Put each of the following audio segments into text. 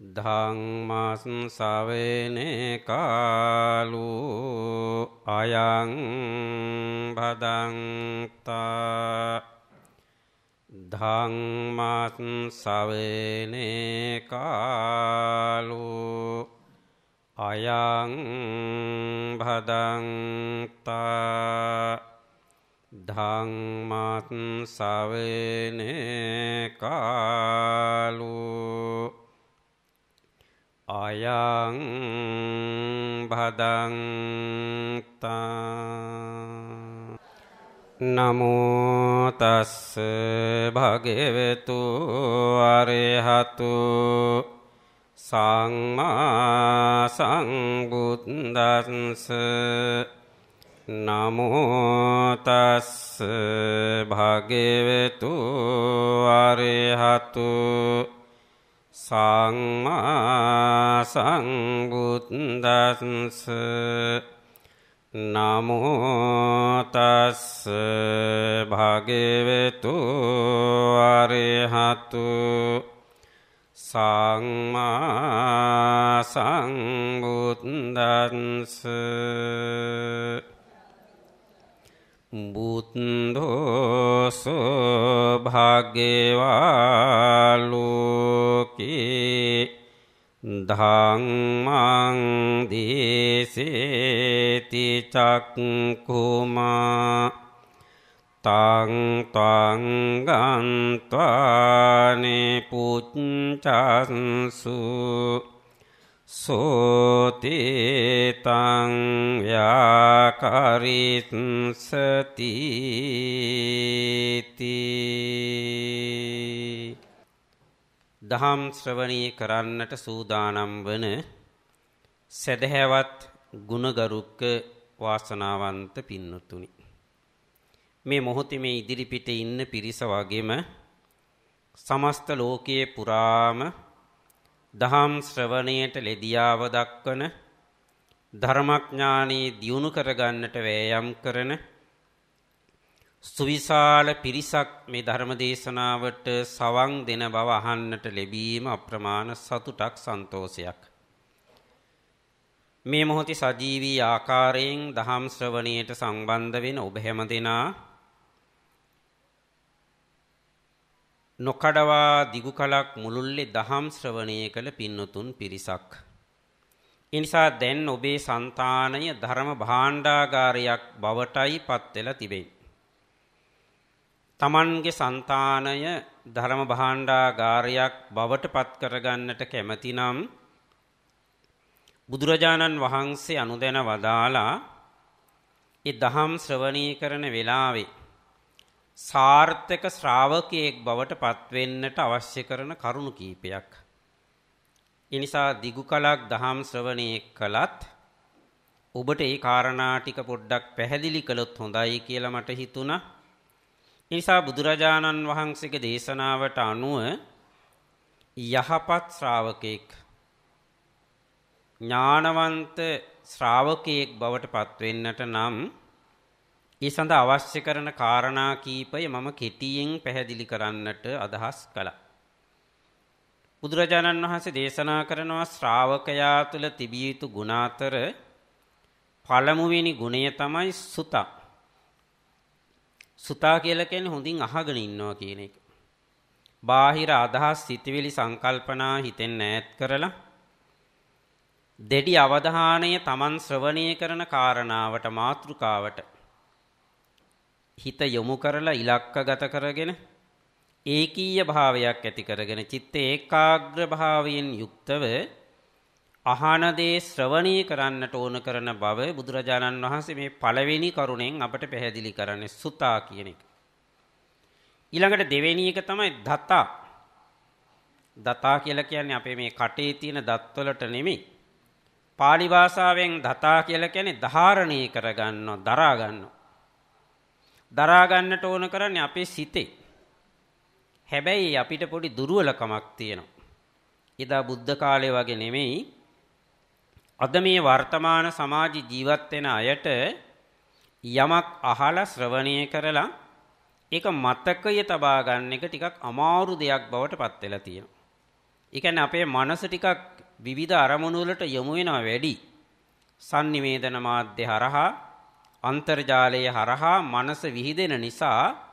ධම්මස් සවේනේ කාලෝ අයං භදන්තා ධම්මස් සවේනේ කාලෝ අයං භදන්තා ධම්මස් සවේනේ කාලෝ අයං භදන්තා නමෝ තස් භගවතු අරහතු සම්මා සම්බුද්දස්ස නමෝ තස් භගවතු අරහතු සම්මා සංබුද්දස්ස නමෝ තස් භගවතු අරහතු සම්මා සංබුද්දස්ස බුද්ධෝසු භාග්‍යවාලෝකේ ධම්මං දේසේති චක්කුමා තං ත්වං ගන්්වානි පුච්චන්සු සෝතිතං යා සති දහම් ශ්‍රවණී කරන්නට සූදානම් වන සදහැවත් ගුණගරුක වාසනාවන්ත පින්නතුනි මේ මොහොතේ මේ ඉදිරිපිට ඉන්න පිරිස වගේම සමස්ත ලෝකයේ පුරාම දහම් ශ්‍රවණයට ලෙදියාව දක්වන ධර්මඥානී දියුණු කරගන්නට වෑයම් කරන සුවිශාල පිරිසක් මේ ධර්ම දේශනාවට සවන් දෙන බව අහන්නට ලැබීම අප්‍රමාණ සතුටක් සන්තෝෂයක් මේ මොහොතේ සජීවී ආකාරයෙන් දහම් ශ්‍රවණයට සම්බන්ධ වෙන ඔබ හැම දෙනා නොකඩවා දිගු කලක් මුළුල්ලේ දහම් ශ්‍රවණය කළ පින්නතුන් පිරිසක් ඒ නිසා දැන් ඔබේ సంతානය ධර්ම භාණ්ඩාගාරයක් බවටයි පත් වෙලා තිබේ. Tamanගේ సంతානය ධර්ම භාණ්ඩාගාරයක් බවට පත් කරගන්නට කැමැතිනම් බුදුරජාණන් වහන්සේ අනුදැන වදාලා ඒ දහම් ශ්‍රවණී කරන වෙලාවේ සාර්ථක ශ්‍රාවකයෙක් බවට පත්වෙන්නට අවශ්‍ය කරන කරුණු කීපයක් ඒ නිසා දිගු කලක් දහම් ශ්‍රවණේ කළත් ඔබට ඒ කාරණා ටික පොඩ්ඩක් පැහැදිලි කළොත් හොඳයි කියලා මට හිතුණා. ඒ නිසා බුදුරජාණන් වහන්සේගේ දේශනාවට අනුව යහපත් ශ්‍රාවකෙක් ඥානවන්ත ශ්‍රාවකයෙක් බවට පත්වෙන්නට නම් ඒ සඳහා අවශ්‍ය කරන කාරණා කීපය මම කෙටියෙන් පැහැදිලි කරන්නට අදහස් කළා. බුදුරජාණන් වහන්සේ දේශනා කරනවා ශ්‍රාවකයා තුළ තිබිය යුතු ගුණ අතර පළමුවෙනි ගුණය තමයි සුතා. සුතා කියලා කියන්නේ හොඳින් අහගෙන ඉන්නවා කියන එක. බාහිර අදහස්, සිතවිලි, සංකල්පනා හිතෙන් ඈත් කරලා දෙඩි අවධානය Taman ශ්‍රවණය කරන කාරණාවට මාතෘකාවට හිත යොමු කරලා ඉලක්කගත කරගෙන ඒකීය භාවයක් ඇති කරගෙන චිත්ත ඒකාග්‍ර භාවයෙන් යුක්තව අහන දේ ශ්‍රවණය කරන්නට ඕන කරන බව බුදුරජාණන් වහන්සේ මේ පළවෙනි කරුණෙන් අපට පැහැදිලි කරන්නේ සුතා කියන එක. ඊළඟට දෙවෙනි එක තමයි දතා. දතා කියලා කියන්නේ අපේ මේ කටේ තියෙන දත් වලට නෙමෙයි. පාලි භාෂාවෙන් දතා කියලා කියන්නේ ධාරණය කරගන්නවා, දරා ගන්නවා. දරා ගන්නට ඕන කරන්නේ අපේ සිතේ. හැබැයි අපිට පොඩි දුර්වලකමක් තියෙනවා. එදා බුද්ධ කාලේ වගේ නෙමෙයි. අද මේ වර්තමාන සමාජ ජීවත් වෙන අයට යමක් අහලා ශ්‍රවණය කරලා ඒක මතකය තබා ගන්න එක ටිකක් අමාරු දෙයක් බවට පත් වෙලා තියෙනවා. ඒ කියන්නේ අපේ මනස ටිකක් විවිධ අරමුණු වලට යොමු වෙනවා වැඩි. sannivedana මාධ්‍ය හරහා අන්තර්ජාලය හරහා මනස විහිදෙන නිසා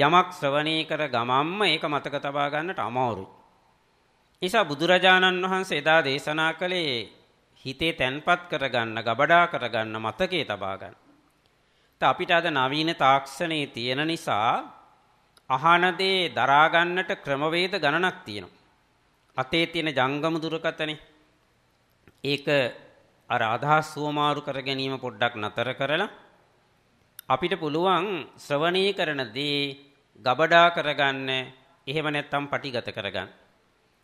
යමක් ශ්‍රවණී කර ගමම්ම ඒක මතක තබා ගන්නට අමාරුයි. නිසා බුදුරජාණන් වහන්සේ එදා දේශනා කළේ හිතේ තැන්පත් කරගන්න, ගබඩා කරගන්න, මතකයේ තබා ගන්න. අපිට අද නවීන තාක්ෂණයේ තියෙන නිසා අහන දේ දරා ගන්නට ක්‍රමවේද ගණනක් තියෙනවා. අතේ තියෙන ජංගම දුරකතනේ. ඒක අර අදහස් සුවමාරු කර ගැනීම පොඩ්ඩක් නතර කරලා අපිට පුළුවන් ශ්‍රවණී කරනදී ගබඩා කරගන්න එහෙම නැත්නම් පටිගත කරගන්න.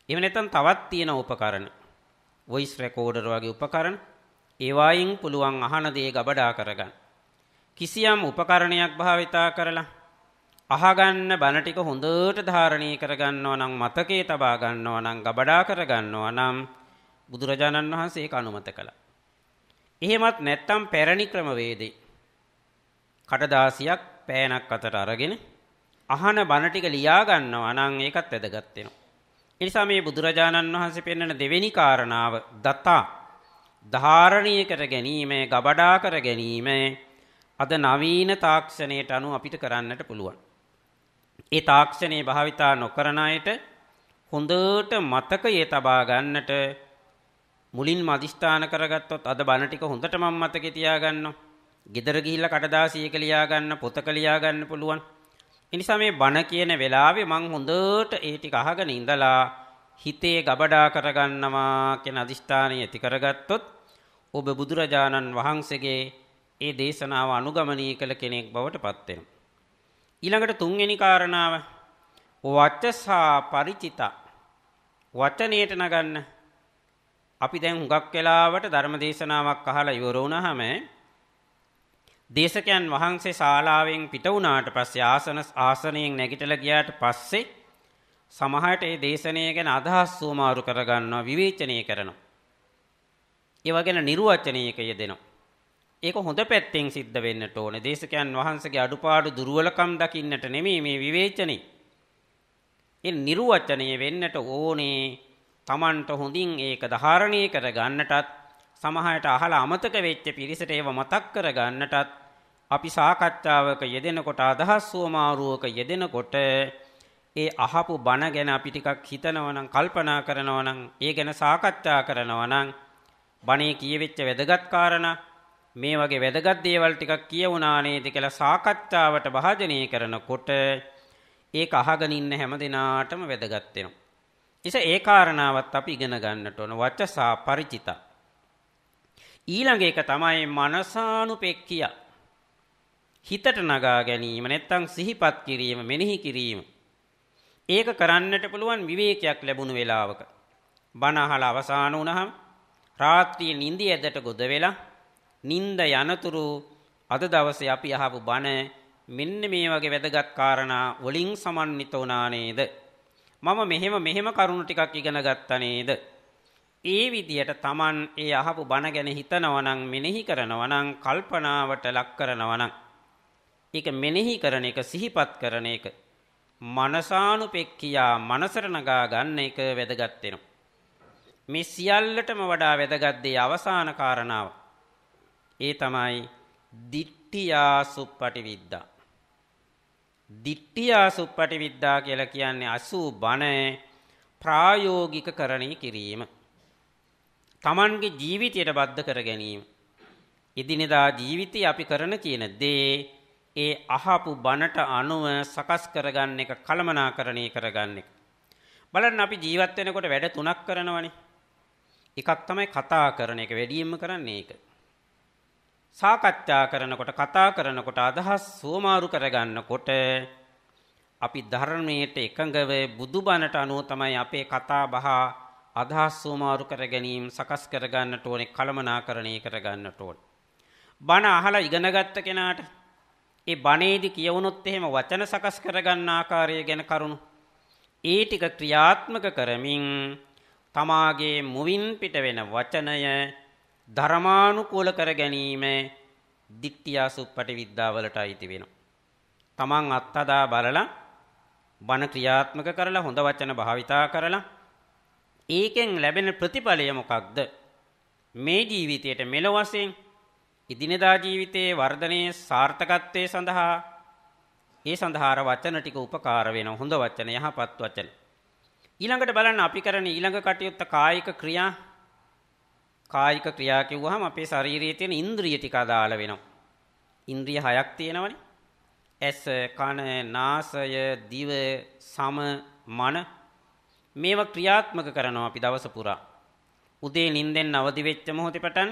එහෙම නැත්නම් තවත් තියෙන උපකරණ වොයිස් රෙකෝඩර් වගේ උපකරණ ඒවායින් පුළුවන් අහන දේ ගබඩා කරගන්න. කිසියම් උපකරණයක් භාවිතා කරලා අහගන්න බණ ටික හොඳට ධාරණය කරගන්නවා නම් මතකයේ තබා ගන්නවා නම් ගබඩා කරගන්නවා නම් බුදුරජාණන් වහන්සේ ඒක අනුමත කළා. එහෙමත් නැත්නම් පැරණි ක්‍රමවේදේ කටදාසියක් පෑනක් අතට අරගෙන අහන බණ ටික ලියා ගන්නවා නම් ඒකත් වැදගත් වෙනවා. ඒ නිසා මේ බුදුරජාණන් වහන්සේ පෙන්වන දෙවෙනි කාරණාව දතා ධාරණීය කර ගැනීම, ගබඩා කර ගැනීම අද නවීන තාක්ෂණයට අනුව අපිට කරන්නට පුළුවන්. ඒ තාක්ෂණේ භාවිතා නොකරන අයට හොඳට මතකයේ තබා ගන්නට මුලින්ම අදිෂ්ඨාන කරගත්තොත් අද බණ ටික හොඳටම මතකේ තියාගන්නවා. ගෙදර ගිහිල්ලා කටදාසියක ලියා ගන්න පොතක ලියා ගන්න පුළුවන්. ඒ නිසා මේ බණ කියන වෙලාවේ මං හොඳට ඒ ටික අහගෙන ඉඳලා හිතේ ಗබඩා කරගන්නවා කියන අදිෂ්ඨානය ඇති කරගත්තොත් ඔබ බුදුරජාණන් වහන්සේගේ ඒ දේශනාව අනුගමනය කළ කෙනෙක් බවට පත් වෙනවා. ඊළඟට තුන්වෙනි කාරණාව වචසා ಪರಿචිත වචනේට නගන්න අපි දැන් හුඟක් වෙලාවට ධර්ම දේශනාවක් අහලා ඉවර වුණාම දේශකයන් වහන්සේ ශාලාවෙන් පිට වුණාට පස්සේ ආසන ආසනයෙන් නැගිටලා ගියාට පස්සේ සමහරට ඒ දේශනය ගැන අදහස් සූමාරු කරගන්නවා විවේචනය කරනවා. ඒවා ගැන නිර්වචනයක යෙදෙනවා. ඒක හොඳ පැත්තෙන් සිද්ධ වෙන්නට ඕනේ. දේශකයන් වහන්සේගේ අඩුපාඩු දුර්වලකම් දකින්නට නෙමෙයි මේ විවේචනේ. ඒ නිර්වචනය වෙන්නට ඕනේ. Tamanට හොඳින් ඒක ධාරණය කරගන්නටත් සමහරට අහලා අමතක වෙච්ච පිරිසට ඒව මතක් කරගන්නටත් අපි සාකච්ඡාවක යෙදෙනකොට අදහස් වමාරුවක යෙදෙනකොට ඒ අහපු බණ ගැන අපි ටිකක් හිතනවනම් කල්පනා කරනවනම් ඒ ගැන සාකච්ඡා කරනවනම් බණේ කියවෙච්ච වැදගත් කාරණා මේ වගේ වැදගත් දේවල් ටිකක් කියවුණා නේද කියලා සාකච්ඡාවට භාජනය කරනකොට ඒක අහගෙන ඉන්න හැම දිනාටම වැදගත් වෙනවා. ඉතින් ඒ කාරණාවත් අපි ඉගෙන ගන්නට ඕන වචසා ಪರಿචිතා ඊළඟ එක තමයි මනසානුපෙක්කිය. හිතට නගා ගැනීම නැත්තම් සිහිපත් කිරීම මෙනෙහි කිරීම. ඒක කරන්නට පුළුවන් විවේකයක් ලැබුණු වේලාවක. බණ අහලා අවසන් වුණහම රාත්‍රියේ නිින්දේ ඇදට ගොඩ වෙලා නිින්ද යනතුරු අද දවසේ අපි අහපු බණ මෙන්න මේ වගේ වැදගත් කාරණා වලින් සමන්විත වුණා නේද? මම මෙහෙම මෙහෙම කරුණු ටිකක් ඉගෙන ගත්තා නේද? ඒ විදියට Taman ඒ අහපු බණ ගැන හිතනවා නම් මෙනෙහි කරනවා නම් කල්පනාවට ලක් කරනවා නම් ඒක මෙනෙහි කරන එක සිහිපත් කරන එක මනසානුපෙක්කියා මනසට නගා ගන්න එක වැදගත් වෙනවා මේ සියල්ලටම වඩා වැදගත් දේ අවසාන කාරණාව ඒ තමයි දිට්ඨියා සුප්පටිවිද්දා දිට්ඨියා සුප්පටිවිද්දා කියලා කියන්නේ අසු බණ ප්‍රායෝගික කරණී කිරීම Tamanගේ ජීවිතයට බද්ධ කර ගැනීම. එදිනෙදා ජීවිතේ අපි කරන කියන දේ ඒ අහපු බණට අනුව සකස් කරගන්න එක කළමනාකරණය කරගන්න එක. බලන්න අපි ජීවත් වෙනකොට වැඩ තුනක් කරනවනේ. එකක් තමයි කතා කරන එක වැඩියෙන්ම කරන්නේ ඒක. සාකච්ඡා කරනකොට කතා කරනකොට අදහස් සෝමාරු කරගන්නකොට අපි ධර්මයට එකඟව බුදුබණට අනුව තමයි අපේ කතා බහ අදහස් සෝමාරු කර ගැනීම සකස් කර ගන්නට ඕනේ කලමනාකරණය කර ගන්නට ඕනේ. බණ අහලා ඉගෙනගත්ත කෙනාට ඒ බණේදී කියවුනොත් එහෙම වචන සකස් කර ගන්න ආකාරය ගැන කරුණු ඒ ටික ක්‍රියාත්මක කරමින් තමාගේ මුවින් පිට වෙන වචනය ධර්මානුකූල කර ගැනීම දිට්ඨියාසුප්පටි විද්‍යාවලට අයිති වෙනවා. තමන් අත්හදා බලලා බණ ක්‍රියාත්මක කරලා හොඳ වචන භාවිතා කරලා ඒකෙන් ලැබෙන ප්‍රතිඵලය මොකක්ද? මේ ජීවිතයට මෙලොව වශයෙන් ඉදිනදා ජීවිතයේ වර්ධනයේ සාර්ථකත්වයේ සඳහා ඒ සඳහාර වචන ටික උපකාර වෙන හොඳ වචන යහපත් වචන. ඊළඟට බලන්න අපි කරන ඊළඟ කටයුත්ත කායික ක්‍රියා කායික ක්‍රියා කිව්වහම අපේ ශරීරයේ තියෙන ඉන්ද්‍රිය ටික අදාළ වෙනවා. ඉන්ද්‍රිය හයක් තියෙනවනේ. ඇස, කන, නාසය, දිව, සම, මන මේවා ක්‍රියාත්මක කරනවා අපි දවස පුරා. උදේ නිින්දෙන් අවදි වෙච්ච මොහොතේ පටන්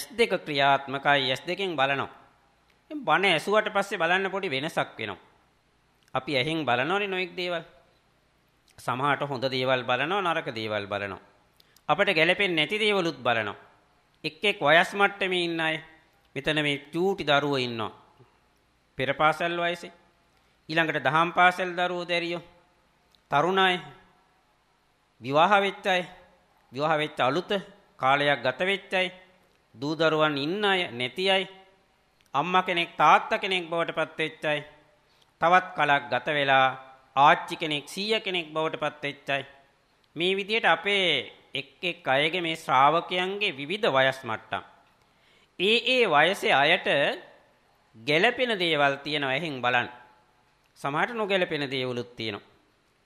S2 ක්‍රියාත්මකයි S2 න් බලනවා. දැන් බණ ඇසුවට පස්සේ බලන්න පොඩි වෙනසක් වෙනවා. අපි ඇහෙන් බලනවනේ නොඑක් දේවල්. සමහරට හොඳ දේවල් බලනවා නරක දේවල් බලනවා. අපිට ගැළපෙන්නේ නැති දේවලුත් බලනවා. එක් එක් වයස් මට්ටමේ ඉන්න අය මෙතන මේ චූටි දරුවෝ ඉන්නවා. පෙර පාසල් වයසේ ඊළඟට දහම් පාසල් දරුවෝ දැරියෝ තරුණ අය විවාහ වෙච්ච අය, විවාහ වෙච්ච අලුත කාලයක් ගත වෙච්ච අය, දූ දරුවන් ඉන්න අය, නැති අය, අම්මා කෙනෙක් තාත්තා කෙනෙක් බවට පත් වෙච්ච අය, තවත් කලක් ගත වෙලා ආච්චි කෙනෙක් සීය කෙනෙක් බවට පත් වෙච්ච අය. මේ විදිහට අපේ එක් එක් අයගේ මේ ශ්‍රාවකයන්ගේ විවිධ වයස් මට්ටම්. ඒ ඒ වයසේ අයට ගැළපෙන දේවල් තියෙනවා එහෙන් බලන්න. සමහරට නොගැලපෙන දේවලුත් තියෙනවා.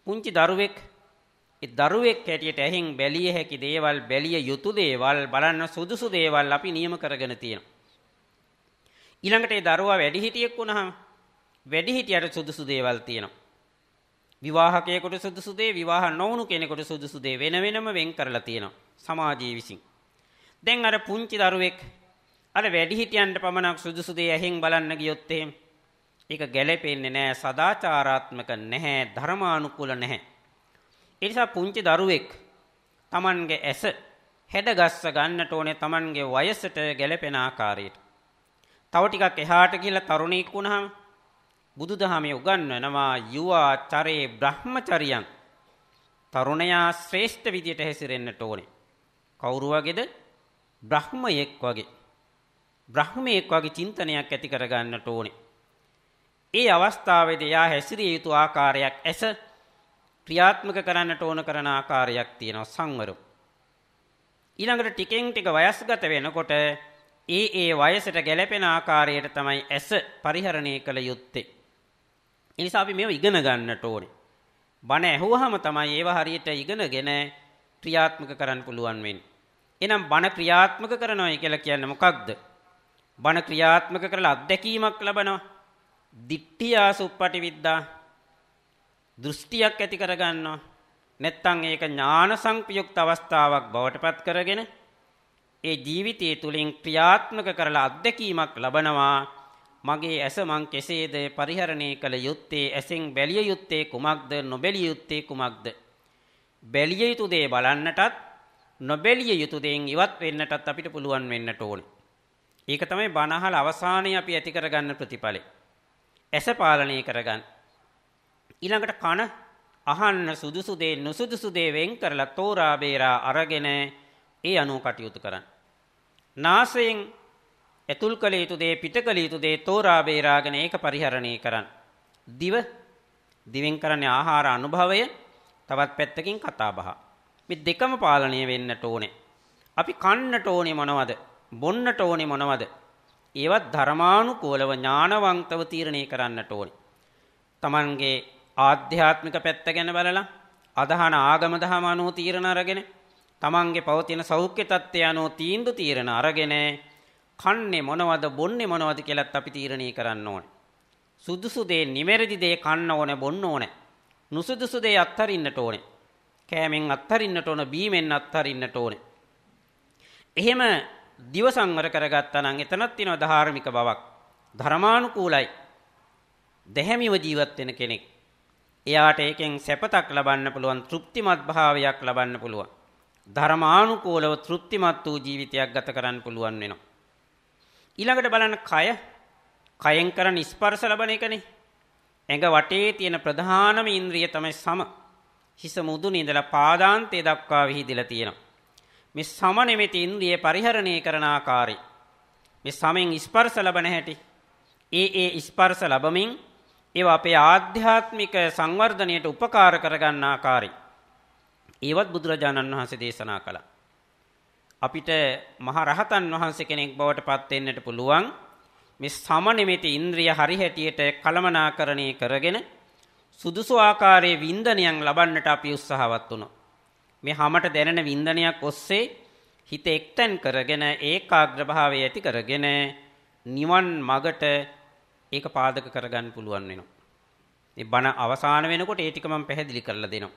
පුංචි දරුවෙක් ඒ දරුවෙක් හැටියට ඇහෙන් බැලිය හැකි දේවල් බැලිය යුතු දේවල් බලන්න සුදුසු දේවල් අපි නියම කරගෙන තියෙනවා. ඊළඟට ඒ දරුවා වැඩිහිටියෙක් වුණාම වැඩිහිටියට සුදුසු දේවල් තියෙනවා. විවාහකයෙකුට සුදුසු දේ විවාහ නොවුණු කෙනෙකුට සුදුසු දේ වෙන වෙනම වෙන් කරලා තියෙනවා සමාජයේ විසින්. දැන් අර පුංචි දරුවෙක් අර වැඩිහිටියන්ට පමණක් සුදුසු දේ ඇහෙන් බලන්න ගියොත් එහෙම ඒක ගැලපෙන්නේ නැහැ සදාචාරාත්මක නැහැ ධර්මානුකූල නැහැ. ඒ නිසා පුංචි දරුවෙක් Tamanගේ ඇස හැඩගස්ස ගන්නට ඕනේ Tamanගේ වයසට ගැලපෙන ආකාරයට. තව ටිකක් එහාට ගිහලා තරුණෙක් වුණාම බුදුදහමේ උගන්වනවා යුවා චරේ බ්‍රහ්මචරියන් තරුණයා ශ්‍රේෂ්ඨ විදියට හැසිරෙන්නට ඕනේ. කවුරු වගේද? බ්‍රහ්මයෙක් වගේ. බ්‍රහ්මයෙක් වගේ චින්තනයක් ඇති කර ගන්නට ඕනේ. ඒ අවස්ථාවේදී යා හැසිරිය යුතු ආකාරයක් ඇස ක්‍රියාත්මක කරන්නට ඕන කරන ආකාරයක් තියෙනවා සංවරු. ඊළඟට ටිකෙන් ටික වයස්ගත වෙනකොට ඒ ඒ වයසට ගැලපෙන ආකාරයට තමයි ඇස පරිහරණය කළ යුත්තේ. ඒ නිසා අපි මේව ඉගෙන ගන්නට ඕනේ. බණ ඇහුවහම තමයි ඒව හරියට ඉගෙනගෙන ක්‍රියාත්මක කරන්න පුළුවන් වෙන්නේ. එහෙනම් බණ ක්‍රියාත්මක කරනවා කියලා කියන්නේ මොකක්ද? බණ ක්‍රියාත්මක කරලා අත්දැකීමක් ලබනවා. දිට්ඨියා සුප්පටි විද්දා දෘෂ්ටියක් ඇති කරගන්නවා. නැත්තම් ඒක ඥාන සංපයුක්ත අවස්ථාවක් බවට පත් කරගෙන ඒ ජීවිතය තුළින් ක්‍රියාත්මක කරලා අත්දැකීමක් ලබනවා. මගේ ඇස මං කෙසේද පරිහරණය කළ යුත්තේ ඇසෙන් බැලිය යුත්තේ කුමක්ද නොබැලිය යුත්තේ කුමක්ද බැලිය යුතු දේ බලන්නටත් නොබැලිය යුතු දේෙන් ඉවත් වෙන්නටත් අපිට පුළුවන් වෙන්නට ඕනේ. ඒක තමයි බණහල අවසානයේ අපි ඇති කරගන්න ප්‍රතිඵලෙ. ඇස පාලනය කරගන්න. ඊළඟට කන අහන්න සුදුසු දේ නුසුදුසු දේ වෙන් කරලා තෝරා බේරා අරගෙන ඒ අනුව කටයුතු කරන්න. නාසයෙන් ඇතුල් කළ යුතු දේ පිට කළ යුතු දේ තෝරා බේරාගෙන ඒක පරිහරණය කරන්න. දිව දිවෙන් කරන්නේ ආහාර අනුභවය තවත් පැත්තකින් කතා බහ. මේ දෙකම පාලනය වෙන්නට ඕනේ. අපි කන්නට ඕනේ මොනවද? බොන්නට ඕනේ මොනවද? ඒවත් ධර්මානුකූලව ඥානවන්තව තීරණය කරන්නට ඕනේ. Tamange ආධ්‍යාත්මික පැත්ත ගැන බලලා අදහන ආගම දහම අනුව තීරණ අරගෙන තමන්ගේ පවතින සෞඛ්‍ය තත්ත්වය අනුව තීන්දුව තීරණ අරගෙන කන්නේ මොනවද බොන්නේ මොනවද කියලාත් අපි තීරණය කරන්න ඕනේ. සුදුසු දේ නිවැරදි දේ කන්න ඕනේ බොන්න ඕනේ. නුසුදුසු දේ අත්හරින්නට ඕනේ. කෑමෙන් අත්හරින්නට ඕන බීමෙන් අත්හරින්නට ඕනේ. එහෙම දිව සංවර කරගත්තා නම් එතනක් තියෙනවා ධාර්මික බවක්. ධර්මානුකූලයි. දෙහැමිව ජීවත් වෙන කෙනෙක්. එයාට ඒකෙන් සැපතක් ලබන්න පුළුවන් තෘප්තිමත් භාවයක් ලබන්න පුළුවන්. ධර්මානුකූලව තෘප්තිමත් වූ ජීවිතයක් ගත කරන්න පුළුවන් වෙනවා. ඊළඟට බලන්න කය කයෙන් කරන ස්පර්ශ ලබන එකනේ. ඇඟ වටේ තියෙන ප්‍රධානම ඉන්ද්‍රිය තමයි සම. හිස මුදුනේ ඉඳලා පාදාන්තය දක්වා විහිදලා තියෙනවා. මේ සම නෙමෙති ඉන්ද්‍රිය පරිහරණය කරන ආකාරය. මේ සමෙන් ස්පර්ශ ලබන හැටි. ඒ ඒ ස්පර්ශ ලැබමින් ඒවා අපේ ආධ්‍යාත්මික සංවර්ධනයට උපකාර කරගන්න ආකාරයි. ඒවත් බුදුරජාණන් වහන්සේ දේශනා කළා. අපිට මහ රහතන් වහන්සේ කෙනෙක් බවට පත් වෙන්නට පුළුවන් මේ සමනිමිති ඉන්ද්‍රිය හරි හැටියට කලමනාකරණය කරගෙන සුදුසු ආකාරයේ වින්දනයක් ලබන්නට අපි උත්සාහවත් වුණා. මේ හැමට දැනෙන වින්දනයක් ඔස්සේ හිත එක්තෙන් කරගෙන ඒකාග්‍රභාවය ඇති කරගෙන නිවන් මගට ඒක පාදක කරගන්න පුළුවන් වෙනවා. මේ බණ අවසාන වෙනකොට ඒ ටික මම පැහැදිලි කරලා දෙනවා.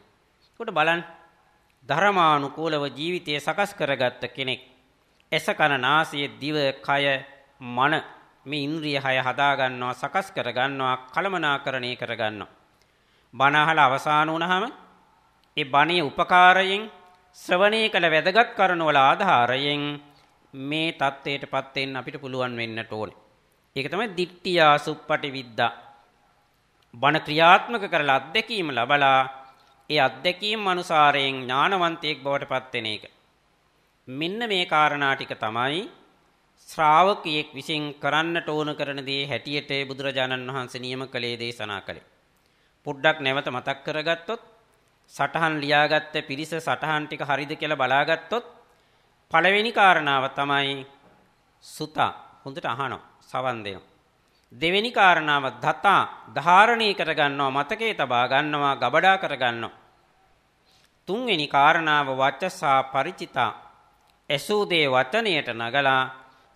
ඒකට බලන්න ධර්මානුකූලව ජීවිතය සකස් කරගත්ත කෙනෙක් ඇස කන නාසය දිව කය මන මේ ඉන්ද්‍රිය හය හදාගන්නවා සකස් කරගන්නවා කලමනාකරණය කරගන්නවා. බණ අහලා අවසාන වුණාම ඒ බණේ උපකාරයෙන් ශ්‍රවණය කළ වැදගත් කරුණවල ආධාරයෙන් මේ தത്വයටපත් වෙන්න අපිට පුළුවන් වෙන්නට ඕනේ. ඒක තමයි ditthiya suppati vidda. බණ ක්‍රියාත්මක කරලා අත්දැකීම ලබලා ඒ අත්දැකීම් අනුසාරයෙන් ඥානවන්තයෙක් බවට පත් වෙන එක. මෙන්න මේ කාරණා ටික තමයි ශ්‍රාවකයෙක් විසින් කරන්නට ඕන කරන දේ හැටියට බුදුරජාණන් වහන්සේ නියම කළේ දේශනා කළේ. පොඩ්ඩක් නැවත මතක් කරගත්තොත් සටහන් ලියාගත්ත පිරිස සටහන් ටික හරිද කියලා බලාගත්තොත් පළවෙනි කාරණාව තමයි සුත හොඳට අහනවා. සවන් දෙනවා. දෙවෙනි කාරණාව දතා ධාරණය කරගන්නවා මතකේ තබා ගන්නවා ගබඩා කරගන්නවා. තුන්වෙනි කාරණාව වචසා ಪರಿචිතා ඇසූ දේ වචනයට නගලා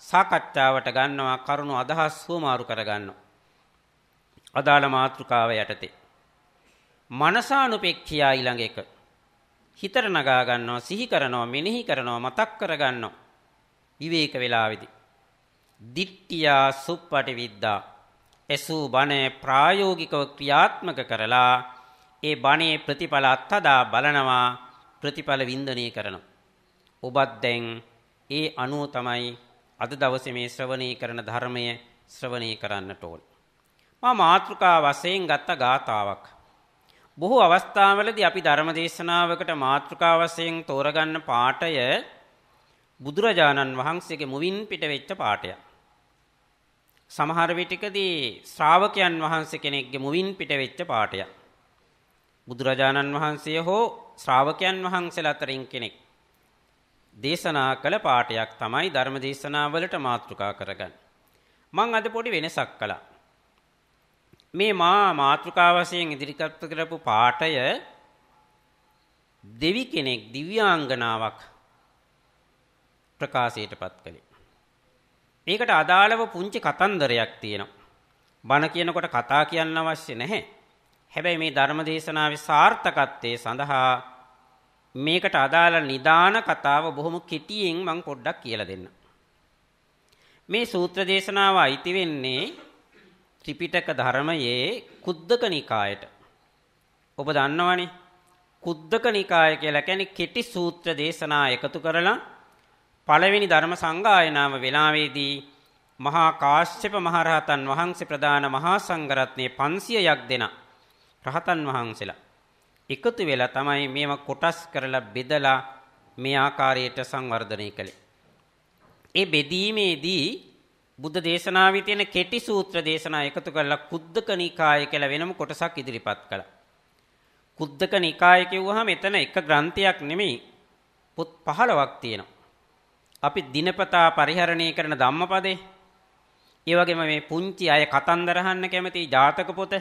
සාකච්ඡාවට ගන්නවා කරුණු අදහස් හුමාරු කරගන්නවා. අදාළ මාතෘකාව යටතේ. මනසානුපෙක්ඛියා ඊළඟ එක. හිතට නගා ගන්නවා සිහි කරනවා මෙනෙහි කරනවා මතක් කරගන්නවා. විවේක වේලාවේදී දිට්ඨියා සුප්පටි විද්දා එසූ බණ ප්‍රායෝගිකව ක්‍රියාත්මක කරලා ඒ බණේ ප්‍රතිඵල අත්හදා බලනවා ප්‍රතිඵල වින්දනය කරනවා ඔබත් දැන් ඒ අනුව තමයි අද දවසේ මේ ශ්‍රවණය කරන ධර්මය ශ්‍රවණය කරන්නට ඕන මා මාතෘකා වශයෙන් ගත්ත ගාතාවක් බොහෝ අවස්ථාවලදී අපි ධර්ම දේශනාවකට මාතෘකා වශයෙන් තෝරගන්න පාඨය බුදුරජාණන් වහන්සේගේ මුවින් පිට වෙච්ච පාඨයක් සමහර විටකදී ශ්‍රාවකයන් වහන්සේ කෙනෙක්ගේ මුවින් පිට වෙච්ච පාඩයක්. බුදුරජාණන් වහන්සේ හෝ ශ්‍රාවකයන් වහන්සේලා අතරින් කෙනෙක් දේශනා කළ පාඩයක් තමයි ධර්ම දේශනාවලට මාතෘකා කරගන්නේ. මං අද පොඩි වෙනසක් කළා. මේ මා මාතෘකා වශයෙන් ඉදිරිපත් කරපු පාඩය දෙවි කෙනෙක් දිව්‍යාංගනාවක් ප්‍රකාශයටපත් කළේ. ඒකට අදාළව පුංචි කතන්දරයක් තියෙනවා. බණ කියනකොට කතා කියන්න අවශ්‍ය නැහැ. හැබැයි මේ ධර්ම දේශනාවේ සාර්ථකත්වයේ සඳහා මේකට අදාළ නිදාන කතාව බොහොම කෙටියෙන් මම පොඩ්ඩක් කියලා දෙන්නම්. මේ සූත්‍ර දේශනාව අයිති වෙන්නේ ත්‍රිපිටක ධර්මයේ කුද්දක නිකායට. ඔබ දන්නවනේ කුද්දක නිකාය කියලා කියන්නේ කෙටි සූත්‍ර දේශනා එකතු කරලා පළවෙනි ධර්ම සංගායනාව වෙලාවේදී මහා කාශ්‍යප මහරහතන් වහන්සේ ප්‍රදාන මහා සංඝරත්නයේ 500ක් දෙන රහතන් වහන්සේලා එකතු වෙලා තමයි මේව කොටස් කරලා බෙදලා මේ ආකාරයට සංවර්ධනය කළේ. ඒ බෙදීමේදී බුද්ධ දේශනාවේ තියෙන කෙටි සූත්‍ර දේශනා එකතු කරලා කුද්දක නිකාය කියලා වෙනම කොටසක් ඉදිරිපත් කළා. කුද්දක නිකාය කිව්වහම එතන එක ග්‍රන්ථයක් නෙමෙයි පොත් 15ක් තියෙනවා. අපි දිනපතා පරිහරණය කරන ධම්මපදේ ඒ වගේම මේ පුංචි අය කතන්දර අහන්න කැමති ජාතක පොත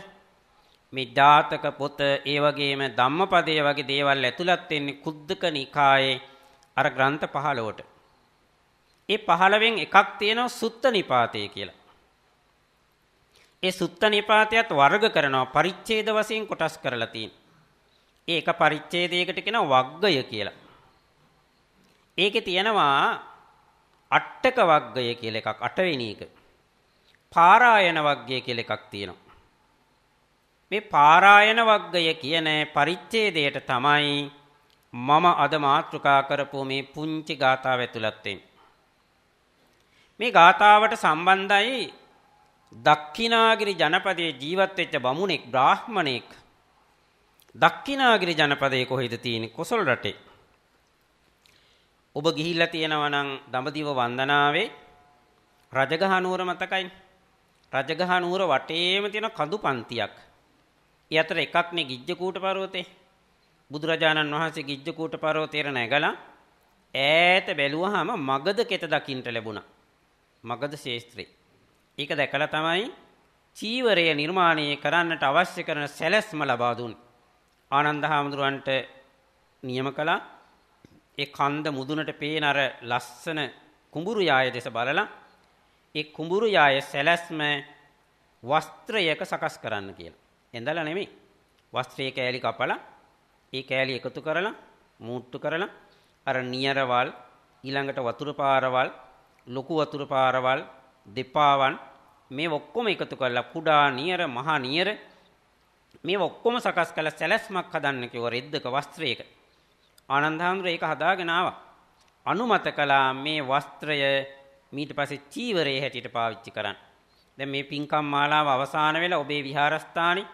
මේ ජාතක පොත ඒ වගේම ධම්මපදයේ වගේ දේවල් ඇතුළත් වෙන්නේ කුද්දක නිකායේ අර ග්‍රන්ථ 15ට. ඒ 15න් එකක් තියෙනවා සුත්ත නිපාතය කියලා. ඒ සුත්ත නිපාතයත් වර්ග කරනවා පරිච්ඡේද වශයෙන් කොටස් කරලා තියෙනවා. ඒක පරිච්ඡේදයකට කියනවා වග්ගය කියලා. ඒකේ තියෙනවා අට්ටක වග්ගය කියලා එකක් අටවෙනි එක. පාරායන වග්ගය කියලා එකක් තියෙනවා. මේ පාරායන වග්ගය කියන පරිච්ඡේදයට තමයි මම අද මාතෘකා කරපු මේ පුංචි ගාථාව ඇතුළත් වෙන්නේ. මේ ගාථාවට සම්බන්ධයි දක්ෂිනාගිරි ජනපදයේ ජීවත් වෙච්ච බමුණෙක් බ්‍රාහමණෙක් දක්ෂිනාගිරි ජනපදයේ කොහෙද තියෙන්නේ කොසල් රටේ ඔබ ගිහිල්ලා තියෙනවා නම් දඹදිව වන්දනාවේ රජගහ නුවර මතකයි. රජගහ නුවර වටේම තියෙන කඳු පන්තියක්. ඒ අතර එකක් නේ ගිජ්ජකූට පර්වතේ. බුදුරජාණන් වහන්සේ ගිජ්ජකූට පර්වතයට නැගලා ඈත බැලුවාම මගධ කෙත දකින්ට ලැබුණා. මගධ ශේස්ත්‍රේ. ඒක දැකලා තමයි චීවරය නිර්මාණය කරන්නට අවශ්‍ය කරන සැලැස්ම ලබා දුන්නේ. ආනන්ද හාමුදුරන්ට නියම කළා ඒ කන්ද මුදුනට පේන අර ලස්සන කුඹුරු යාය දෙස බලලා ඒ කුඹුරු යාය සැලැස්ම වස්ත්‍රයක සකස් කරන්න කියලා. එඳලා නෙමෙයි. වස්ත්‍රයේ කෑලි කපලා ඒ කෑලි එකතු කරලා මූට්ටු කරලා අර නියරවල් ඊළඟට වතුර පාරවල් ලොකු වතුර පාරවල් දෙපාවන් මේ ඔක්කොම එකතු කරලා කුඩා නියර මහා නියර මේ ඔක්කොම සකස් කළ සැලැස්මක් හදන්න කිව්ව රෙද්දක වස්ත්‍රයක. ආනන්ද හඳුර ඒක හදාගෙන ආවා. අනුමත කළා මේ වස්ත්‍රය ඊට පස්සේ චීවරයේ හැටියට පාවිච්චි කරන්න. දැන් මේ පින්කම් මාලාව අවසන් වෙලා ඔබේ විහාරස්ථානේ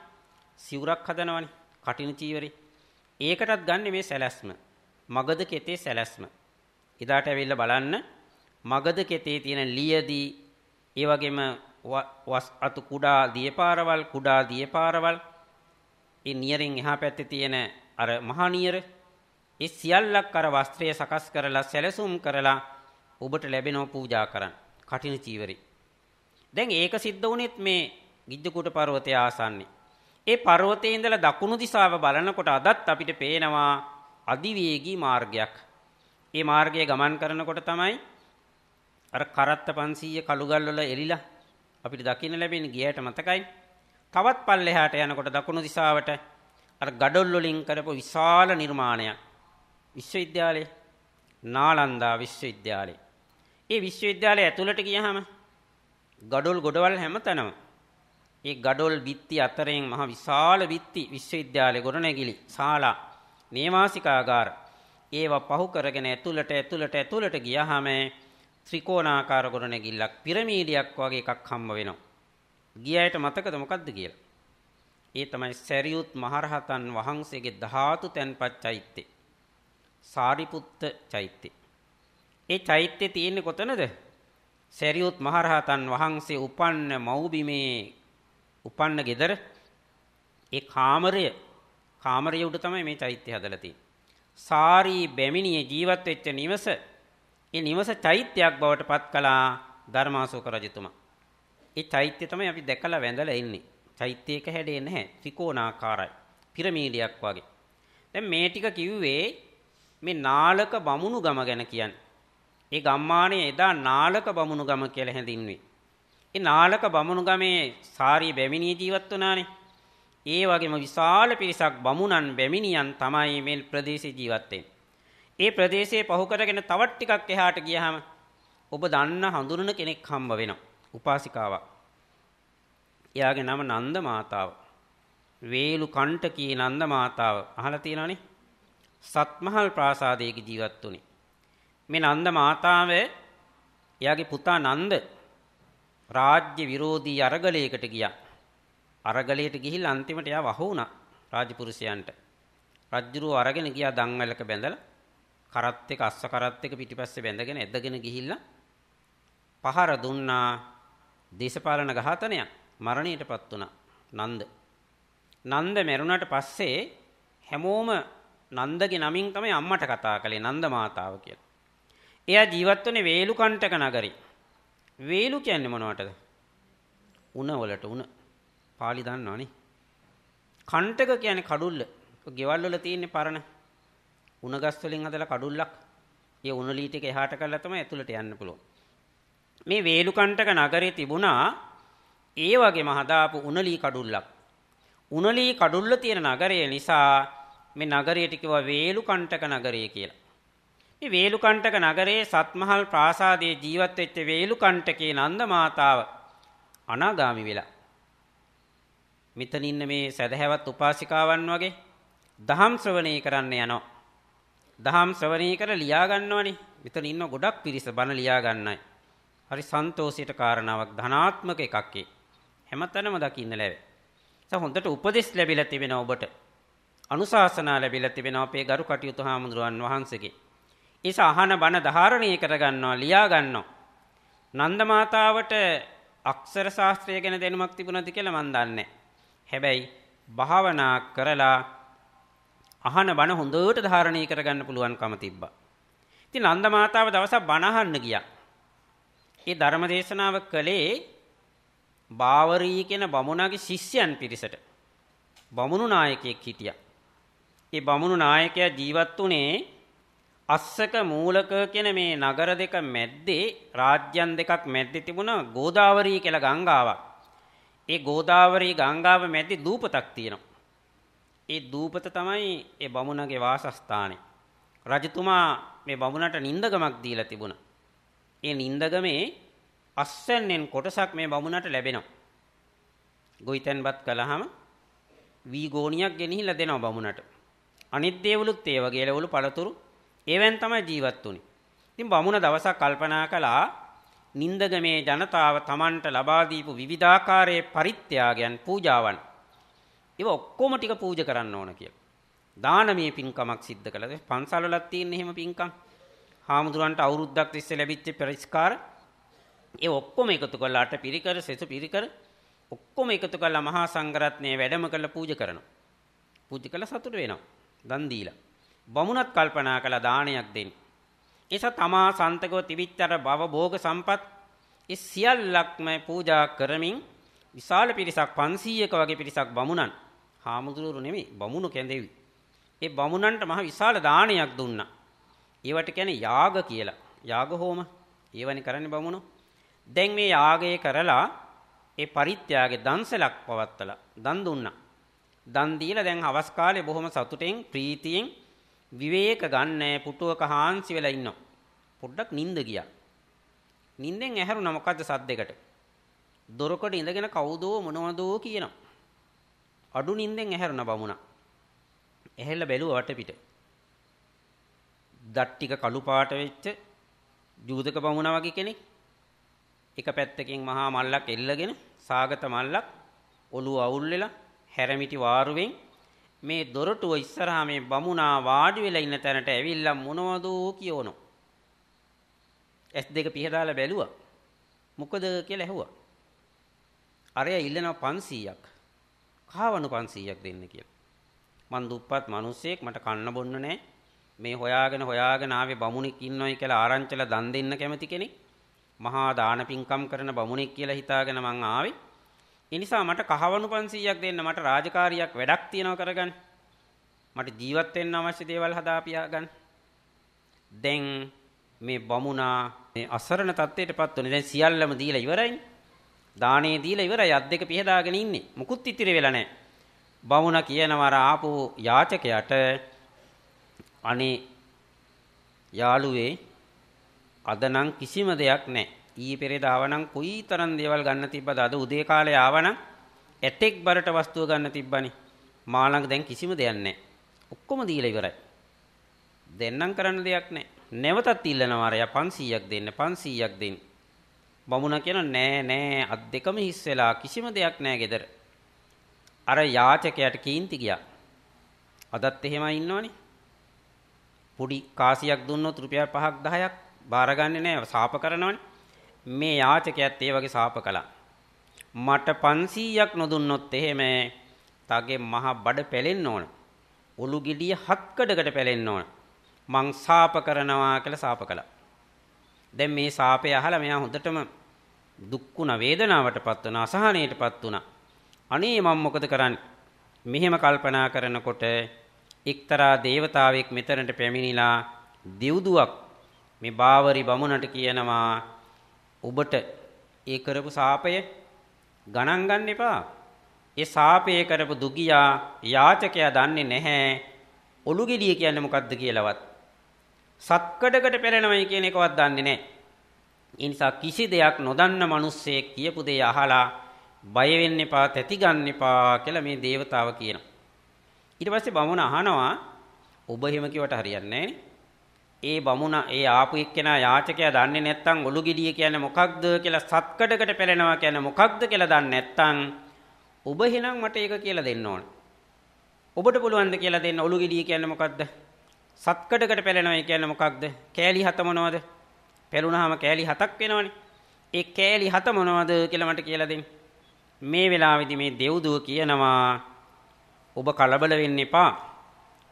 සිවුරක් හදනවනේ කටින චීවරේ. ඒකටත් ගන්න මේ සැලැස්ම. මගද කෙතේ සැලැස්ම. එදාට ඇවිල්ලා බලන්න මගද කෙතේ තියෙන ලියදී ඒ වගේම වස් අතු කුඩා දියපාරවල් කුඩා දියපාරවල් ඒ නියරෙන් එහා පැත්තේ තියෙන අර මහා නියරේ ඒ සියල්ලක් අර වස්ත්‍රය සකස් කරලා සැලසුම් කරලා ඔබට ලැබෙනව පූජා කරන්න. කටින චීවරේ. දැන් ඒක සිද්ධ වුණෙත් මේ ගිජ්ජකූට පර්වතය ආසන්නේ. ඒ පර්වතයේ ඉඳලා දකුණු දිශාව බලනකොට අදත් අපිට පේනවා අධිවේගී මාර්ගයක්. ඒ මාර්ගයේ ගමන් කරනකොට තමයි අර කරත්ත 500 කළුගල් වල එලිලා අපිට දකින්න ලැබෙන ගියට මතකයි. තවත් පල්ලෙහාට යනකොට දකුණු දිශාවට අර ගඩොල් වලින් කරපු විශාල නිර්මාණයක්. විශ්වවිද්‍යාලය නාලන්දා විශ්වවිද්‍යාලය. ඒ විශ්වවිද්‍යාලය ඇතුළට ගියහම ගඩොල් ගොඩවල් හැමතැනම ඒ ගඩොල් බිත්ති අතරෙන් මහ විශාල බිත්ති විශ්වවිද්‍යාලේ ගොඩනැගිලි ශාලා නේවාසිකාගාර ඒවා පහු කරගෙන ඇතුළට ඇතුළට ඇතුළට ගියහම ත්‍රිකෝණාකාර ගොඩනැගිල්ලක් පිරමීඩයක් වගේ එකක් හම්බ වෙනවා. ගියායට මතකද මොකද්ද කියලා? ඒ තමයි සරියුත් මහරහතන් වහන්සේගේ ධාතු තැන්පත් චෛත්‍යය. සාරිපුත්ත චෛත්‍ය. ඒ චෛත්‍ය තියෙන්නේ කොතනද? සරියුත් මහරහතන් වහන්සේ උපන්න මව්බිමේ උපන්න ගෙදර ඒ කාමරය කාමරය උඩ තමයි මේ චෛත්‍ය හදලා තියෙන්නේ. සාරී බැමිණිය ජීවත් වෙච්ච නිවස ඒ නිවස චෛත්‍යයක් බවට පත් කළා ධර්මාශෝක රජතුමා. ඒ චෛත්‍ය තමයි අපි දැකලා වැඳලා ඉන්නේ. චෛත්‍යයක හැඩේ නැහැ. ත්‍රිකෝණාකාරයි. පිරමීඩයක් වගේ. දැන් මේ ටික කිව්වේ මේ නාලක බමුණු ගම ගැන කියන්නේ. ඒ ගම්මානය එදා නාලක බමුණු ගම කියලා හැඳින්වේ. ඒ නාලක බමුණු ගමේ සාරී බැමිණී ජීවත් වුණානේ. ඒ වගේම විශාල පිරිසක් බමුණන් බැමිණියන් තමයි මේ ප්‍රදේශේ ජීවත් ඒ ප්‍රදේශයේ පහු කරගෙන තවත් ටිකක් එහාට ගියහම ඔබ දන්න හඳුනන කෙනෙක් හම්බ වෙනවා. උපාසිකාවක්. එයාගේ නම නන්ද මාතාව. වේලු කණ්ඨකී නන්ද මාතාව. අහලා තියෙනවනේ? සත්මහල් ප්‍රාසාදයක ජීවත් වුණේ. මේ නන්ද මාතාව එයාගේ පුතා නන්ද රාජ්‍ය විරෝධී අරගලයකට ගියා. අරගලයට ගිහිල්ලා අන්තිමට එයා වහ වුණා රාජපුරුෂයන්ට. රජුරුව අරගෙන ගියා දන්වැලක බැඳලා කරත් එක අස්ස කරත් එක පිටිපස්සේ බැඳගෙන ඇදගෙන ගිහිල්ලා පහර දුන්නා දේශපාලන ඝාතනයක් මරණයටපත් වුණා නන්ද. නන්ද මැරුණාට පස්සේ හැමෝම නන්දගේ නමින් තමයි අම්මට කතා කළේ නන්ද මාතාව කියලා. එයා ජීවත් වුණේ වේලුකණ්ඨක නගරේ. වේලු කියන්නේ මොනවටද? උණ වලට උණ. පාලි දන්නවනේ. කණ්ඨක කියන්නේ කඩුල්ල. ගෙවල් වල තියෙන පරණ උණ ගස් වලින් හදලා කඩුල්ලක්. ඒ උණ ලී ටික එහාට කරලා තමයි ඇතුළට යන්න පුළුවන්. මේ වේලුකණ්ඨක නගරේ තිබුණා ඒ වගේම හදාපු උණලී කඩුල්ලක්. උණලී කඩුල්ල තියෙන නගරය නිසා මේ නගරයට කිව්වා වේලුකණ්ඨක නගරය කියලා. මේ වේලුකණ්ඨක නගරයේ සත්මහල් ප්‍රාසාදයේ ජීවත් වෙච්ච වේලුකණ්ඨකේ නන්ද මාතාව අනාගාමි වෙලා. මෙතන ඉන්න මේ සදහැවත් උපාසිකාවන් වගේ දහම් ශ්‍රවණය කරන්න යනවා. දහම් ශ්‍රවණය කර ලියා ගන්නවනේ. මෙතන ඉන්න ගොඩක් පිරිස බණ ලියා ගන්නයි. හරි සන්තෝෂයට කාරණාවක් ධනාත්මක එකක් ඒ. හැමතැනම දකින්න ලැබේ. හොඳට උපදෙස් ලැබිලා තිබෙන ඔබට අනුශාසනා ලැබිලා තිබෙනවා අපේ ගරු කටයුතු හාමුදුරුවන් වහන්සේගේ. ඒස අහන බණ ධාරණය කර ගන්නවා ලියා ගන්නවා. නන්ද මාතාවට අක්ෂර ශාස්ත්‍රය ගැන දැනුමක් තිබුණද කියලා මන් දන්නේ. හැබැයි භාවනා කරලා අහන බණ හොඳට ධාරණය කරගන්න පුළුවන්කම තිබ්බා. ඉතින් නන්ද මාතාව දවසක් බණ අහන්න ගියා. ඒ ධර්ම දේශනාව කළේ බාවරී කියන බමුණාගේ ශිෂ්‍යයන් පිරිසට. බමුණු නායකයෙක් හිටියා. ඒ බමුණු නායකයා ජීවත් වුණේ අස්සක මූලක කියන මේ නගර දෙක මැද්දේ රාජ්‍යන් දෙකක් මැද්දේ තිබුණ ගෝදාවරී කියලා ගංගාවක්. ඒ ගෝදාවරී ගංගාව මැද්දේ දූපතක් තියෙනවා. ඒ දූපත තමයි ඒ බමුණගේ වාසස්ථානය. රජතුමා මේ බමුණට නිින්දගමක් දීලා තිබුණා. ඒ නිින්දගමේ අස්සන්නෙන් කොටසක් මේ බමුණට ලැබෙනවා. ගොවිතැන්පත් කළාම වී ගෝණියක් ගෙනහිලා දෙනවා බමුණට. අනිත් දේවලුත් ඒ වගේ ලෙවලු පළතුරු ඒවෙන් තමයි ජීවත් වුනේ. ඉතින් බමුණ දවසක් කල්පනා කළා නින්දගමේ ජනතාව Tamanට ලබා දීපු විවිධාකාරයේ පරිත්‍යාගයන් පූජාවන් ඒව ඔක්කොම ටික පූජා කරන්න ඕන කියලා. දානමය පින්කමක් සිද්ධ කළා. පන්සල්වලත් තියෙන එහෙම පින්කම්. හාමුදුරන්ට අවුරුද්දක් තිස්සේ ලැබිච්ච පරිස්කාර ඒ ඔක්කොම එකතු කරලා අට පිරිකර සෙසු පිරිකර ඔක්කොම එකතු කරලා මහා සංඝරත්නය වැඩම කරලා පූජා කරනවා. පූජා කළා සතුට වෙනවා. දන් දීලා. බමුණත් කල්පනා කළා දානයක් දෙන්න. ඒස තමා සන්තකව තිබිච්චර භව භෝග සම්පත් ඒ සියල්ලක්ම පූජා කරමින් විශාල පිරිසක් 500ක වගේ පිරිසක් බමුණන් හාමුදුරුවෝ නෙමෙයි බමුණු කැඳෙවි. ඒ බමුණන්ට මහ විශාල දානයක් දුන්නා. ඒවට කියන්නේ යාග කියලා. යාග හෝම. ඒවනේ කරන්නේ බමුණෝ. දැන් මේ යාගය කරලා ඒ පරිත්‍යාගේ දන්සලක් පවත්තලා දන් දුන්නා. දන් දීලා දැන් හවස් කාලේ බොහොම සතුටෙන් ප්‍රීතියෙන් විවේක ගන්නෑ පුටුවක හාන්සි වෙලා ඉන්නවා. පොඩ්ඩක් නිින්ද ගියා. නිින්දෙන් ඇහැරුණා මොකද්ද සද්දයකට. දොරකඩ ඉඳගෙන කවුදෝ මොනවදෝ කියනවා. අඩු නිින්දෙන් ඇහැරුණා බමුණා. ඇහැල්ලා බැලුවා වටපිට. දත් ටික කළු පාට වෙච්ච ජූදක බමුණා වගේ කෙනෙක් එක පැත්තකින් මහා මල්ලක් එල්ලගෙන සාගත මල්ලක් ඔළුව අවුල් වෙලා හැරමිටි වාරුවෙන් මේ දොරටුව ඉස්සරහා මේ බමුණා වාඩි වෙලා ඉන්න තැනට ඇවිල්ලා මොනවද කියවනෝ. S2 පිහදාලා බැලුවා. මොකද කියලා ඇහුවා. අරයා ඉල්ලනවා 500ක්. කාවණු 500ක් දෙන්න කියලා. මං දුප්පත් මිනිස්සෙක් මට කන්න බොන්න නැහැ. මේ හොයාගෙන හොයාගෙන ආවේ බමුණෙක් ඉන්නොයි කියලා ආරංචිලා දන් දෙන්න කැමති කෙනෙක්. මහා දාන පින්කම් කරන බමුණෙක් කියලා හිතාගෙන මං ආවේ. ඒ නිසා මට කහවණු 500ක් දෙන්න මට රාජකාරියක් වැඩක් තියනවා කරගන්න. මට ජීවත් වෙන්න අවශ්‍ය දේවල් හදා පියා ගන්න. දැන් මේ බමුණා මේ අසරණ තත්ත්වයටපත් උනේ. දැන් සියල්ලම දීලා ඉවරයිනේ. දානේ දීලා ඉවරයි අත් දෙක පිහදාගෙන ඉන්නේ. මුකුත් ඉතිරි වෙලා නැහැ. බමුණ කියනවර ආපු යාචකයාට අනේ යාළුවේ අද නම් කිසිම දෙයක් නැහැ. ඊයේ පෙරේද ආවනම් කොයි තරම් දේවල් ගන්න තිබ්බද අද උදේ කාලේ ආවනම් ඇටෙක් බරට වස්තුව ගන්න තිබ්බනේ මා ළඟ දැන් කිසිම දෙයක් නැහැ ඔක්කොම දීලා ඉවරයි දෙන්නම් කරන්න දෙයක් නැහැ නැවතත් ඉල්ලනවා අරයා 500ක් දෙන්න 500ක් දෙන්න බමුණ කියන නෑ නෑ අත් දෙකම හිස් වෙලා කිසිම දෙයක් නැහැ ගෙදර අර යාචකයාට කීන්ති ගියා අදත් එහෙමයි ඉන්නවනේ පොඩි කාසියක් දුන්නොත් රුපියල් 5ක් 10ක් බාරගන්නේ නැහැ සාප කරනවනේ මේ යාචකයත් ඒ වගේ සාප කළා. මට 500ක් නොදුන්නොත් එහෙම තගේ මහ බඩ පැලෙන්න ඕන. ඔලු ගෙඩිය හත්කඩකට පැලෙන්න ඕන. මං සාප කරනවා කියලා සාප කළා. දැන් මේ සාපය අහලා මෙයා හොඳටම දුක් වුණා වේදනාවටපත් වුණා අසහනයටපත් වුණා. අනේ මම මොකද කරන්නේ? මෙහෙම කල්පනා කරනකොට එක්තරා దేవතාවෙක් මෙතනට පැමිණිලා දිවුදුවක් මේ බාවරි බමුණට කියනවා ඔබට ඒ කරපු සාපය ගණන් ගන්න එපා. ඒ සාපේ කරපු දුගියා යාචකයා දන්නේ නැහැ. ඔලු ගෙඩිය කියන්නේ මොකද්ද කියලාවත්. සක්කඩකට පෙරෙනවයි කියන එකවත් දන්නේ නැහැ. ඒ නිසා කිසි දෙයක් නොදන්න මිනිස්සෙක් කියපු දේ අහලා බය වෙන්න එපා, තැති ගන්න එපා කියලා මේ దేవතාව කියනවා. ඊට පස්සේ බමුණ අහනවා ඔබ එහෙම කිව්වට හරියන්නේ නැහැ නේ. ඒ බමුණ ඒ ආපු එක්කෙනා යාචකයා දන්නේ නැත්නම් ඔලු ගෙඩිය කියන්නේ මොකක්ද කියලා සත්කඩකට පෙළෙනවා කියන්නේ මොකක්ද කියලා දන්නේ නැත්නම් ඔබ එහෙනම් මට ඒක කියලා දෙන්න ඕන. ඔබට පුළුවන් ද කියලා දෙන්න ඔලු ගෙඩිය කියන්නේ මොකක්ද? සත්කඩකට පෙළෙනවා කියන්නේ මොකක්ද? කෑලි හත මොනවද? පෙළුණාම කෑලි හතක් වෙනවනේ. ඒ කෑලි හත මොනවද කියලා මට කියලා දෙන්න. මේ වෙලාවේදී මේ දෙව්දුව කියනවා ඔබ කලබල වෙන්න එපා.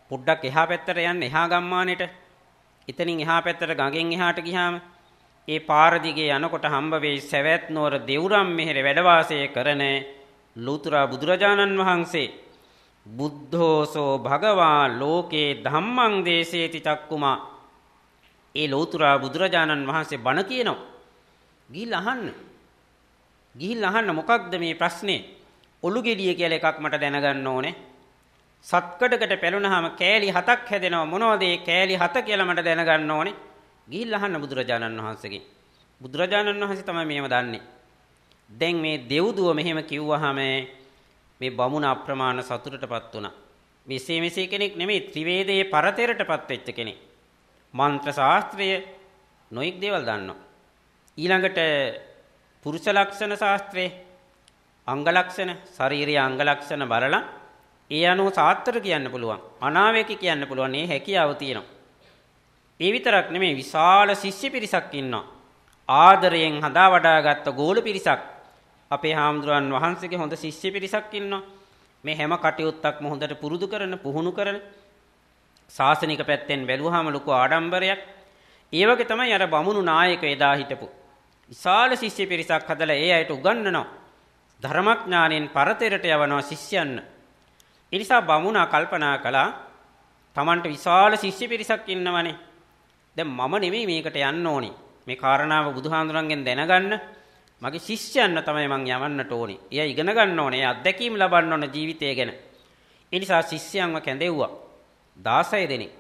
පොඩ්ඩක් එහා පැත්තට යන්න එහා ගම්මානෙට එතනින් එහා පැත්තට ගඟෙන් එහාට ගියාම ඒ පාර දිගේ යනකොට හම්බ වෙයි සවැත් නුවර දෙවුරම් මෙහෙර වැඩ වාසය කරන ලෝතුරා බුදුරජාණන් වහන්සේ බුද්ධෝසෝ භගවා ලෝකේ ධම්මං දේශේති චක්කුමා ඒ ලෝතුරා බුදුරජාණන් වහන්සේ බණ කියනවා. ගිහිල් අහන්න. ගිහිල් අහන්න මොකක්ද මේ ප්‍රශ්නේ? ඔලුගෙඩිය කියලා එකක් මට දැනගන්න ඕනේ. සත්කඩකට පැලුනහම කෑලි හතක් හැදෙනවා මොනවද ඒ කෑලි හත කියලා මට දැනගන්න ඕනේ. ගිහිල්ලා අහන්න බුදුරජාණන් වහන්සේගෙන්. බුදුරජාණන් වහන්සේ තමයි මේව දන්නේ. දැන් මේ දෙව්දුව මෙහෙම කිව්වහම මේ බමුණ අප්‍රමාණ සතුටටපත් වුණා. මෙසේ මෙසේ කෙනෙක් නෙමෙයි ත්‍රිවේදයේ පරතරයටපත් වෙච්ච කෙනෙක්. මන්ත්‍ර ශාස්ත්‍රය නොයික් දේවල් දන්නවා. ඊළඟට පුරුෂ ලක්ෂණ ශාස්ත්‍රයේ අංග ලක්ෂණ, ශාරීරික අංග ලක්ෂණ බලලා ඒ අනුව සාත්‍තර කියන්න පුළුවන්. අනාවේකී කියන්න පුළුවන්. මේ හැකියාව තියෙනවා. ඒ විතරක් නෙමෙයි විශාල ශිෂ්‍ය පිරිසක් ඉන්නවා. ආදරයෙන් හදා වඩාගත් ගෝල පිරිසක්. අපේ හාමුදුරන් වහන්සේගේ හොඳ ශිෂ්‍ය පිරිසක් ඉන්නවා. මේ හැම කටයුත්තක්ම හොඳට පුරුදු කරන, පුහුණු කරන සාසනික පැත්තෙන් බැලුවාම ලොකු ආඩම්බරයක්. ඒ වගේ තමයි අර බමුණු නායක එදා හිටපු විශාල ශිෂ්‍ය පිරිසක් හදලා ඒ අයට උගන්වනවා. ධර්මඥානෙන් පරතරයට යවනවා ශිෂ්‍යයන්ව. ඒ නිසා බමුණා කල්පනා කළා Tamanට විශාල ශිෂ්‍ය පිරිසක් ඉන්නවනේ. දැන් මම නෙමෙයි මේකට යන්න ඕනේ. මේ කාරණාව බුදුහාඳුරන්ගෙන් දැනගන්න මගේ ශිෂ්‍යයන්ව තමයි මං යවන්නට ඕනේ. එයා ඉගෙන ගන්න ඕනේ. අත්දැකීම් ලබන්න ඕනේ ජීවිතය ගැන. ඒ නිසා ශිෂ්‍යයන්ව කැඳෙව්වා. 16 දෙනෙක්.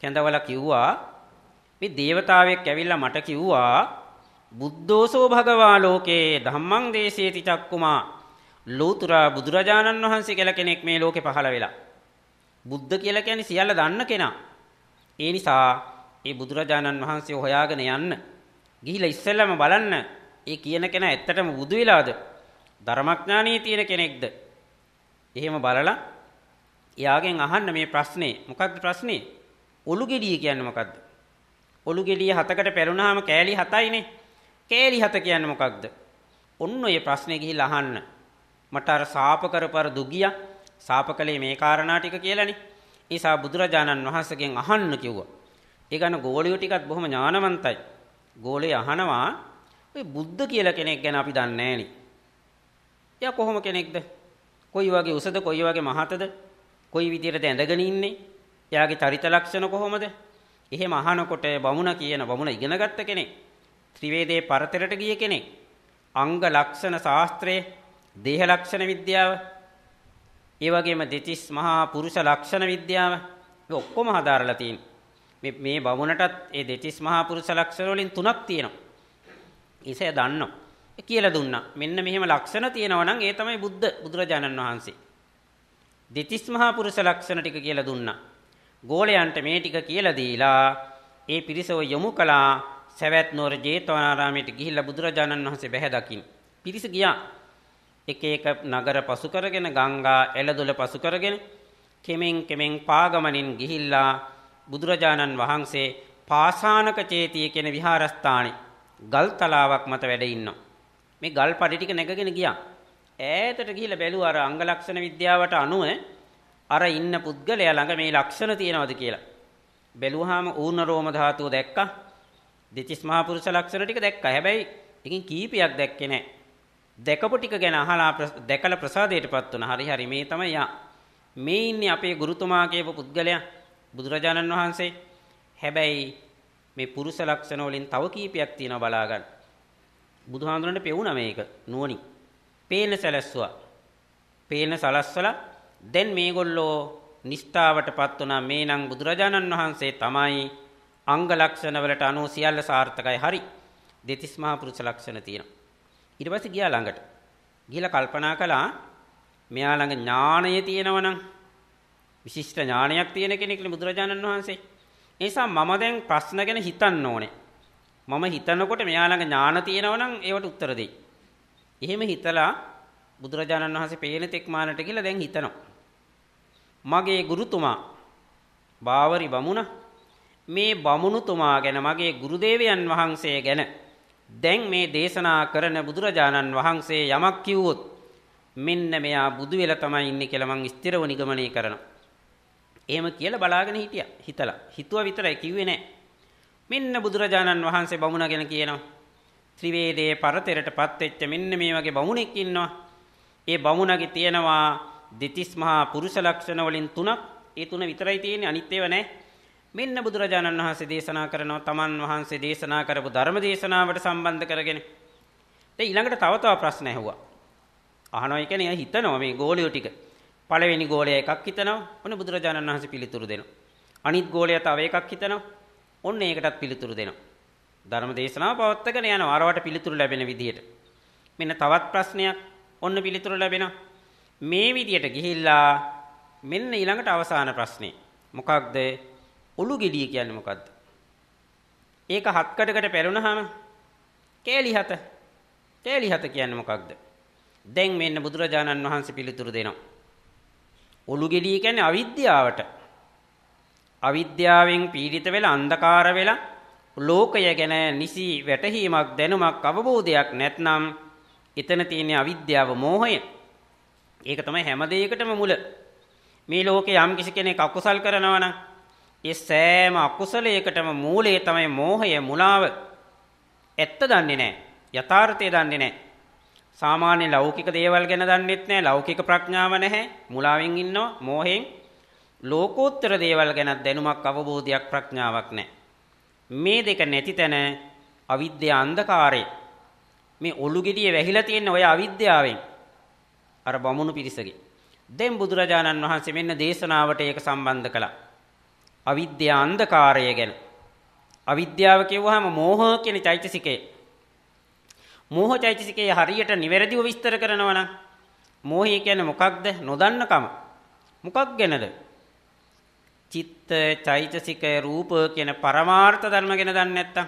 කැඳවලා කිව්වා මේ దేవතාවෙක් ඇවිල්ලා මට කිව්වා බුද්ධෝසෝ භගවා ලෝකේ ධම්මං දේශේති චක්කුමා ලෝතුරා බුදුරජාණන් වහන්සේ කියලා කෙනෙක් මේ ලෝකේ පහළ වෙලා. බුද්ධ කියලා කියන්නේ සියල්ල දන්න කෙනා. ඒ නිසා ඒ බුදුරජාණන් වහන්සේ හොයාගෙන යන්න ගිහිලා ඉස්සෙල්ලම බලන්න ඒ කියන කෙනා ඇත්තටම බුදු වෙලාද? ධර්මඥානීය තියෙන කෙනෙක්ද? එහෙම බලලා එයාගෙන් අහන්න මේ ප්‍රශ්නේ. මොකක්ද ප්‍රශ්නේ? ඔලු ගෙඩිය කියන්නේ මොකක්ද? ඔලු ගෙඩිය හතකට පෙරුණාම කෑලි හතයිනේ. කෑලි හත කියන්නේ මොකක්ද? ඔන්න ඔය ප්‍රශ්නේ ගිහිල්ලා අහන්න. මට අර සාප කරපර දුගියා සාප කළේ මේ කාරණා ටික කියලානේ. ඒසා බුදුරජාණන් වහන්සේගෙන් අහන්න කිව්වා. ඒ ගන්න ගෝලියෝ ටිකත් බොහොම ඥානවන්තයි. ගෝලේ අහනවා ඔය බුද්ධ කියලා කෙනෙක් ගැන අපි දන්නේ නෑනේ. එයා කොහොම කෙනෙක්ද? කොයි වගේ උසද, කොයි වගේ මහතද? කොයි විදියටද ඇඳගෙන ඉන්නේ? එයාගේ චරිත ලක්ෂණ කොහොමද? එහෙම අහනකොට බමුණ කියන බමුණ ඉගෙනගත්ත කෙනෙක්. ත්‍රිවේදයේ පරතරට ගිය කෙනෙක්. අංග ලක්ෂණ ශාස්ත්‍රයේ දේහ ලක්ෂණ විද්‍යාව, ඒ වගේම දෙතිස් මහා පුරුෂ ලක්ෂණ විද්‍යාව මේ ඔක්කොම හදාරලා තියෙනවා. මේ මේ බමුණටත් ඒ දෙතිස් මහා පුරුෂ ලක්ෂණ වලින් තුනක් තියෙනවා. ඉසේ දන්නෝ. කියලා දුන්නා. මෙන්න මෙහෙම ලක්ෂණ තියෙනවා නම් ඒ තමයි බුද්ධ බුදුරජාණන් වහන්සේ. දෙතිස් මහා පුරුෂ ලක්ෂණ ටික කියලා දුන්නා. ගෝලයන්ට මේ ටික කියලා දීලා ඒ පිරිසව යොමු කළා සවැත් නුවර ජේතවනාරාමයට ගිහිල්ලා බුදුරජාණන් වහන්සේ බැහැ දකින්න. පිරිස ගියා. එක එක නගර පසු කරගෙන ගංගා එළදොල පසු කරගෙන කෙමෙන් කෙමෙන් පාගමනින් ගිහිල්ලා බුදුරජාණන් වහන්සේ පාසානක චේතිය කියන විහාරස්ථානේ ගල් තලාවක් මත වැඩ ඉන්නවා. මේ ගල් පඩි ටික නැගගෙන ගියා. ඈතට ගිහිල්ලා බැලුවා අර අංග ලක්ෂණ විද්‍යාවට අනුව අර ඉන්න පුද්ගලයා ළඟ මේ ලක්ෂණ තියෙනවද කියලා. බැලුවාම ඌර්ණ රෝම ධාතුව දැක්කා. දෙතිස් මහා පුරුෂ ලක්ෂණ ටික දැක්කා. හැබැයි එකකින් කීපයක් දැක්කේ නැහැ. දැකපු ටික ගැන අහලා දැකලා ප්‍රසාදයටපත් වුණා. හරි හරි මේ තමයි යා. මේ ඉන්නේ අපේ ගුරුතුමා කියපු පුද්ගලයා බුදුරජාණන් වහන්සේ. හැබැයි මේ පුරුෂ ලක්ෂණ වලින් තව කීපයක් තියෙනවා බලා ගන්න. බුදුහාඳුනට පෙවුණා මේක නුවණින්. පේන සැලැස්සුවා. පේන සලස්සලා දැන් මේගොල්ලෝ නිස්ථාවටපත් වුණා මේනම් බුදුරජාණන් වහන්සේ තමයි අංග ලක්ෂණ වලට අනුව සියල්ල සාර්ථකයි. හරි. දෙතිස් මහා පුරුෂ ලක්ෂණ තියෙනවා. ඊට පස්සේ ගියා ළඟට. ගිහිලා කල්පනා කළා මෙයා ළඟ ඥාණය තියෙනවනම් විශිෂ්ට ඥානයක් තියෙන කෙනෙක්නේ බුදුරජාණන් වහන්සේ. ඒ නිසා මම දැන් ප්‍රශ්න ගැන හිතන්න ඕනේ. මම හිතනකොට මෙයා ළඟ ඥාන තියෙනවනම් ඒවට උත්තර දෙයි. එහෙම හිතලා බුදුරජාණන් වහන්සේ පේන තෙක් මානට ගිහලා දැන් හිතනවා. මගේ ගුරුතුමා බාවරි බමුණ මේ බමුණුතුමා ගැන මගේ ගුරුදේවයන් වහන්සේ ගැන දැන් මේ දේශනා කරන බුදුරජාණන් වහන්සේ යමක් කිව්වොත් මෙන්න මෙයා බුදු වෙලා තමයි ඉන්නේ කියලා මං ස්ථිරව නිගමනය කරනවා. එහෙම කියලා බලාගෙන හිටියා. හිතලා. හිතුවා විතරයි කිව්වේ නෑ. මෙන්න බුදුරජාණන් වහන්සේ බමුණ ගැන කියනවා. ත්‍රිවේදයේ පරතරයටපත් වෙච්ච මෙන්න මේ වගේ බමුණෙක් ඉන්නවා. ඒ බමුණගේ තියෙනවා දෙතිස් මහා පුරුෂ ලක්ෂණ වලින් තුනක්. ඒ තුන විතරයි තියෙන්නේ අනිත් ඒවා නෑ. මෙන්න බුදුරජාණන් වහන්සේ දේශනා කරනවා තමන් වහන්සේ දේශනා කරපු ධර්ම දේශනාවට සම්බන්ධ කරගෙන. දැන් ඊළඟට තව තව ප්‍රශ්න ඇහුවා. අහනවා කියන්නේ හිතනවා මේ ගෝලියෝ ටික. පළවෙනි ගෝලයා එකක් හිතනවා. ඔන්න බුදුරජාණන් වහන්සේ පිළිතුරු දෙනවා. අනිත් ගෝලයා තව එකක් හිතනවා. ඔන්න ඒකටත් පිළිතුරු දෙනවා. ධර්ම දේශනාව පවත්වාගෙන යනවා අරවට පිළිතුරු ලැබෙන විදිහට. මෙන්න තවත් ප්‍රශ්නයක් ඔන්න පිළිතුරු ලැබෙනවා. මේ විදිහට ගිහිල්ලා මෙන්න ඊළඟට අවසාන ප්‍රශ්නේ. මොකක්ද? ඔලු ගෙඩිය කියන්නේ මොකද්ද? ඒක හත් කඩකට පෙරුණාම කේලි හත. කේලි හත කියන්නේ මොකක්ද? දැන් මෙන්න බුදුරජාණන් වහන්සේ පිළිතුරු දෙනවා. ඔලු ගෙඩිය කියන්නේ අවිද්‍යාවට. අවිද්‍යාවෙන් පීඩිත වෙලා අන්ධකාර වෙලා ලෝකය ගැන නිසි වැටහීමක් දැනුමක් අවබෝධයක් නැත්නම් එතන තියෙන අවිද්‍යාව මෝහය ඒක තමයි හැම දෙයකටම මුල මේ ලෝකේ යම් කිසි කෙනෙක් අකුසල් කරනවා නම් ඒ සෑම අකුසලයකටම මූලය තමයි මෝහය මුලාව. ඇත්ත දන්නේ නැහැ. යථාර්ථය දන්නේ නැහැ. සාමාන්‍ය ලෞකික දේවල් ගැන දන්නෙත් නැහැ. ලෞකික ප්‍රඥාව නැහැ. මුලාවෙන් ඉන්නවා. මෝහයෙන් ලෝකෝත්තර දේවල් ගැන දැනුමක් අවබෝධයක් ප්‍රඥාවක් නැහැ. මේ දෙක නැති තැන අවිද්‍ය අන්ධකාරය මේ ඔලු ගෙඩිය වැහිලා තියෙන ඔය අවිද්‍යාවෙන් අර බමුණු පිරිසගේ දැන් බුදුරජාණන් වහන්සේ මෙන්න දේශනාවට ඒක සම්බන්ධ කළා. අවිද්‍යා අන්ධකාරය ගැන. අවිද්‍යාව කියවහම මෝහ කියන චෛතසිකේ. මෝහ චෛතසිකේ හරියට නිවැරදිව විස්තර කරනවා නම් මෝහය කියන්නේ මොකක්ද? නොදන්නකම. මොකක් ගැනද? චිත්ත චෛතසික රූප කියන පරමාර්ථ ධර්ම ගැන දන්නේ නැත්තම්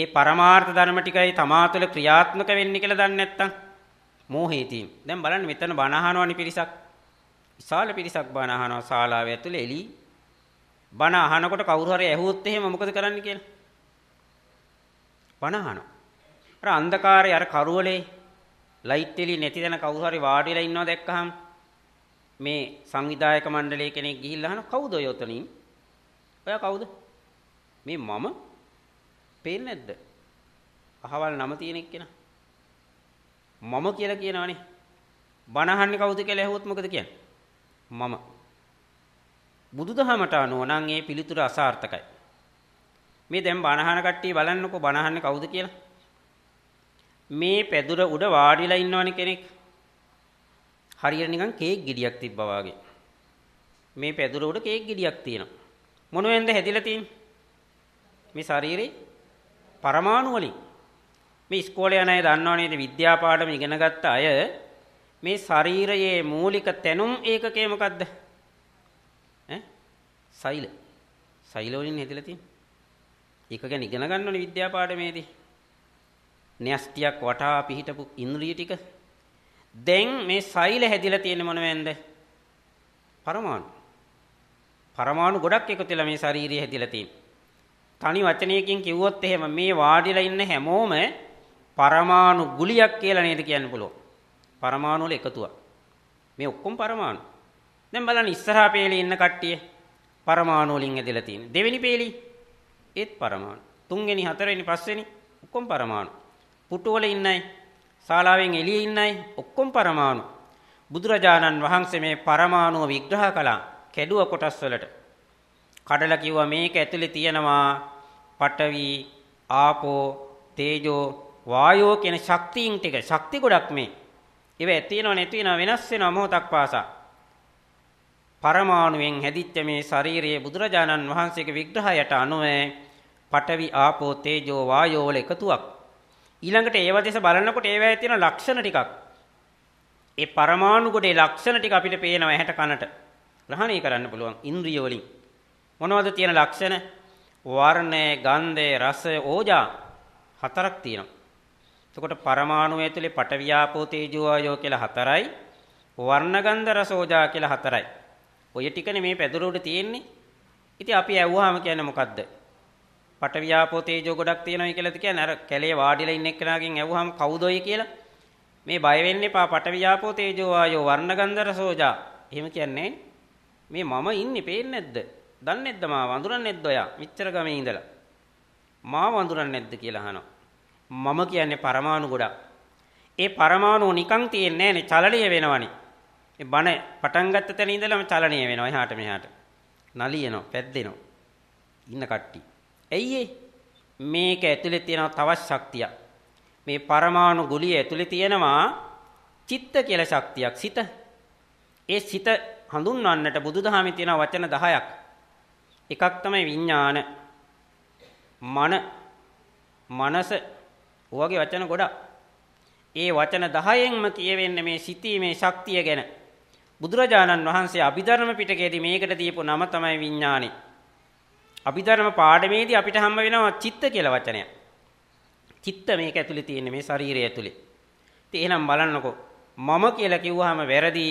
ඒ පරමාර්ථ ධර්ම ටිකයි තමා තුළ ක්‍රියාත්මක වෙන්නේ කියලා දන්නේ නැත්තම් මෝහේ තියෙන. දැන් බලන්න මෙතන බණ අහනවනි පිරිසක්. විශාල පිරිසක් බණ අහනවා ශාලාව ඇතුලේ එළි. බණ අහනකොට කවුරු හරි ඇහුවොත් එහෙම මොකද කරන්න කියලා? බණ අහනවා. අර අන්ධකාරයේ අර කරවලේ ලයිට් එළි නැති දැන කවුරු හරි වාඩි වෙලා ඉන්නවා දැක්කහම මේ සංවිධායක මණ්ඩලයේ කෙනෙක් ගිහිල්ලා අහන කවුද ඔය උතනින්? ඔයා කවුද? මේ මම පේන්නේ නැද්ද? අහවල් නම තියෙන එක්කෙනා. මම කියලා කියනවනේ. බනහන්නේ කවුද කියලා ඇහුවොත් මොකද කියන්නේ? මම බුදුදහමට අනුව නම් ඒ පිළිතුර අසාර්ථකයි. මේ දැන් බණහන කට්ටිය බලන්නකෝ බණහන්නේ කවුද කියලා. මේ පැදුර උඩ වාඩිලා ඉන්නවනේ කෙනෙක්. හරියට නිකන් කේක් ගෙඩියක් තිබ්බා වාගේ. මේ පැදුර උඩ කේක් ගෙඩියක් තියෙනවා. මොනවෙන්ද හැදිලා තියෙන්නේ? මේ ශරීරේ පරමාණු වලින්. මේ ඉස්කෝලේ යන අය දන්නවනේ විද්‍යා පාඩම ඉගෙන ගත්ත අය මේ ශරීරයේ මූලික තැනුම් ඒකකය මොකද්ද? ඈ? සෛල. සෛල වලින් හදලා තියෙන්නේ. ඒක ගැන ඉගෙන ගන්න ඕනේ විද්‍යා පාඩමේදී. න්‍යෂ්ටියක් වටා පිහිටපු ඉන්ද්‍රිය ටික. දැන් මේ සෛල හැදිලා තියෙන්නේ මොනවෙන්ද? පරමාණු. පරමාණු ගොඩක් එකතු වෙලා මේ ශාරීරිය හැදිලා තියෙන්නේ. තනි වචනයකින් කිව්වොත් එහෙම මේ වාඩිලා ඉන්න හැමෝම පරමාණු ගුලියක් කියලා නේද කියන්න පුළුවන්. පරමාණු වල එකතුවක්. මේ ඔක්කොම පරමාණු. දැන් බලන්න ඉස්සරහා පේලේ ඉන්න කට්ටිය පරමාණු වලින් ඇදලා තියෙන. දෙවෙනි පේලි ඒත් පරමාණු. තුන්වෙනි, හතරවෙනි, පස්වෙනි ඔක්කොම පරමාණු. පුටු වල ඉන්නයි, ශාලාවෙන් එළියේ ඉන්නයි ඔක්කොම පරමාණු. බුදුරජාණන් වහන්සේ මේ පරමාණුව විග්‍රහ කළා කැඩුව කොටස් වලට. කඩලා කිව්වා මේක ඇතුලේ තියෙනවා පඨවි, ආපෝ, තේජෝ, වායෝ කියන ශක්තියින් ටික. ශක්ති ගොඩක් මේ. ඒව ඇති වෙනව නැති වෙනව වෙනස් වෙනව මොහොතක් පාසා. පරමාණුවෙන් හැදිච්ච මේ ශාරීරියේ බුදුරජාණන් වහන්සේගේ විග්‍රහයට අනුව පඨවි ආපෝ තේජෝ වායෝ වල එකතුවක්. ඊළඟට ඒව දෙස බලනකොට ඒවැය තියෙන ලක්ෂණ ටිකක්. ඒ පරමාණු ගොඩේ ලක්ෂණ ටික අපිට පේනවා ඇහැට කනට. ග්‍රහණය කරන්න පුළුවන් ඉන්ද්‍රිය වලින්. මොනවද තියෙන ලක්ෂණ? වර්ණය, ගන්ධය, රසය, ඕජා හතරක් තියෙනවා. එතකොට පරමාණු ඇතුලේ පටවියාපෝ තේජෝ ආයෝ කියලා හතරයි වර්ණගන්ධ රසෝජා කියලා හතරයි. ඔය ටිකනේ මේ පැදුර උඩ තියෙන්නේ. ඉතින් අපි ඇව්වහම කියන්නේ මොකද්ද? පටවියාපෝ තේජෝ ගොඩක් තියෙනවයි කියලාද කියන්නේ අර කැලේ වාඩිලා ඉන්න එක්කනාගෙන් ඇව්වහම කවුද ඔය කියලා? මේ බය වෙන්න එපා පටවියාපෝ තේජෝ ආයෝ වර්ණගන්ධ රසෝජා. එහෙම කියන්නේ මේ මම ඉන්නේ පේන්නේ නැද්ද? දන්නේ නැද්ද මාව වඳුරන්නේ නැද්ද ඔයා? මිච්ඡර ගමේ ඉඳලා. මාව වඳුරන්නේ නැද්ද කියලා අහනවා. මම කියන්නේ පරමාණු ගොඩක්. ඒ පරමාණු නිකන් තියෙන්නේ නැහනේ චලනීය වෙනවනේ. ඒ බණ පටන් ගත්ත තැන ඉඳලම චලනීය වෙනවා එහාට මෙහාට. නලියනවා, පැද්දෙනවා. ඉන්න කට්ටිය. ඇයි මේක ඇතුලේ තියෙන තවත් ශක්තියක්. මේ පරමාණු ගුලිය ඇතුලේ තියෙනවා චිත්ත කියලා ශක්තියක් සිත. ඒ සිත හඳුන්වන්නට බුදුදහමේ තියෙන වචන 10ක්. එකක් තමයි විඥාන. මන මනස ඔවගේ වචන ගොඩක්. ඒ වචන 10න්ම කියවෙන්නේ මේ සිතීමේ ශක්තිය ගැන. බුදුරජාණන් වහන්සේ අභිධර්ම පිටකයේදී මේකට දීපු නම තමයි විඥානෙ. අභිධර්ම පාඩමේදී අපිට හම්බ වෙනවා චිත්ත කියලා වචනයක්. චිත්ත මේක ඇතුලේ තියෙන මේ ශරීරය ඇතුලේ. ඉතින් එහෙනම් බලන්නකෝ මම කියලා කිව්වහම වැරදි.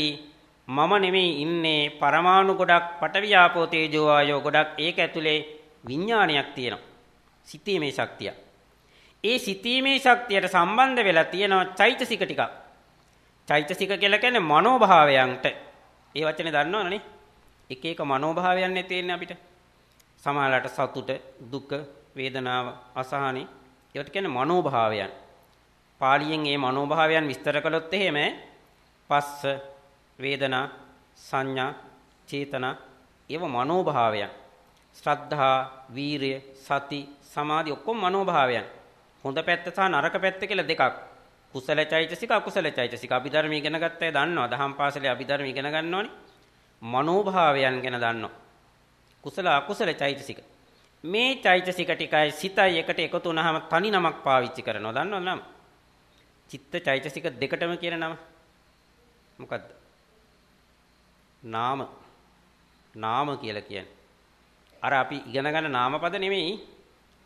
මම නෙමෙයි ඉන්නේ පරමාණු ගොඩක් පටවියාපෝ තේජෝ ආයෝ ගොඩක් ඒක ඇතුලේ විඥානයක් තියෙනවා. සිතීමේ ශක්තියක්. ඒ සිතීමේ ශක්තියට සම්බන්ධ වෙලා තියෙන චෛතසික ටිකක්. චෛතසික කියලා කියන්නේ මනෝභාවයන්ට. ඒ වචනේ දන්නවනේ. එක එක මනෝභාවයන් තියෙන්නේ අපිට. සමහරලාට සතුට, දුක, වේදනාව, අසහනෙ ඒවට කියන්නේ මනෝභාවයන්. පාලියෙන් මේ මනෝභාවයන් විස්තර කළොත් එහෙම පස්ස, වේදනා, සංඥා, චේතනා ඒව මනෝභාවයන්. ශ්‍රද්ධා, වීරය, සති, සමාධි ඔක්කොම මනෝභාවයන්. හොඳ පැත්ත සහ නරක පැත්ත කියලා දෙකක්. කුසල චෛතසික අකුසල චෛතසික අභිධර්ම ඉගෙන ගත්තය දන්නවා. දහම් පාසලේ අභිධර්ම ඉගෙන ගන්නෝනේ. මනෝභාවයන් ගැන දන්නවා. කුසල අකුසල චෛතසික. මේ චෛතසික ටිකයි සිතයි එකට එකතු වුනහම තනි නමක් පාවිච්චි කරනවා. දන්නවද නම? චිත්ත චෛතසික දෙකටම කියන නම. මොකද්ද? නාම. නාම කියලා කියන්නේ. අර අපි ඉගෙන ගන්න නාමපද නෙමෙයි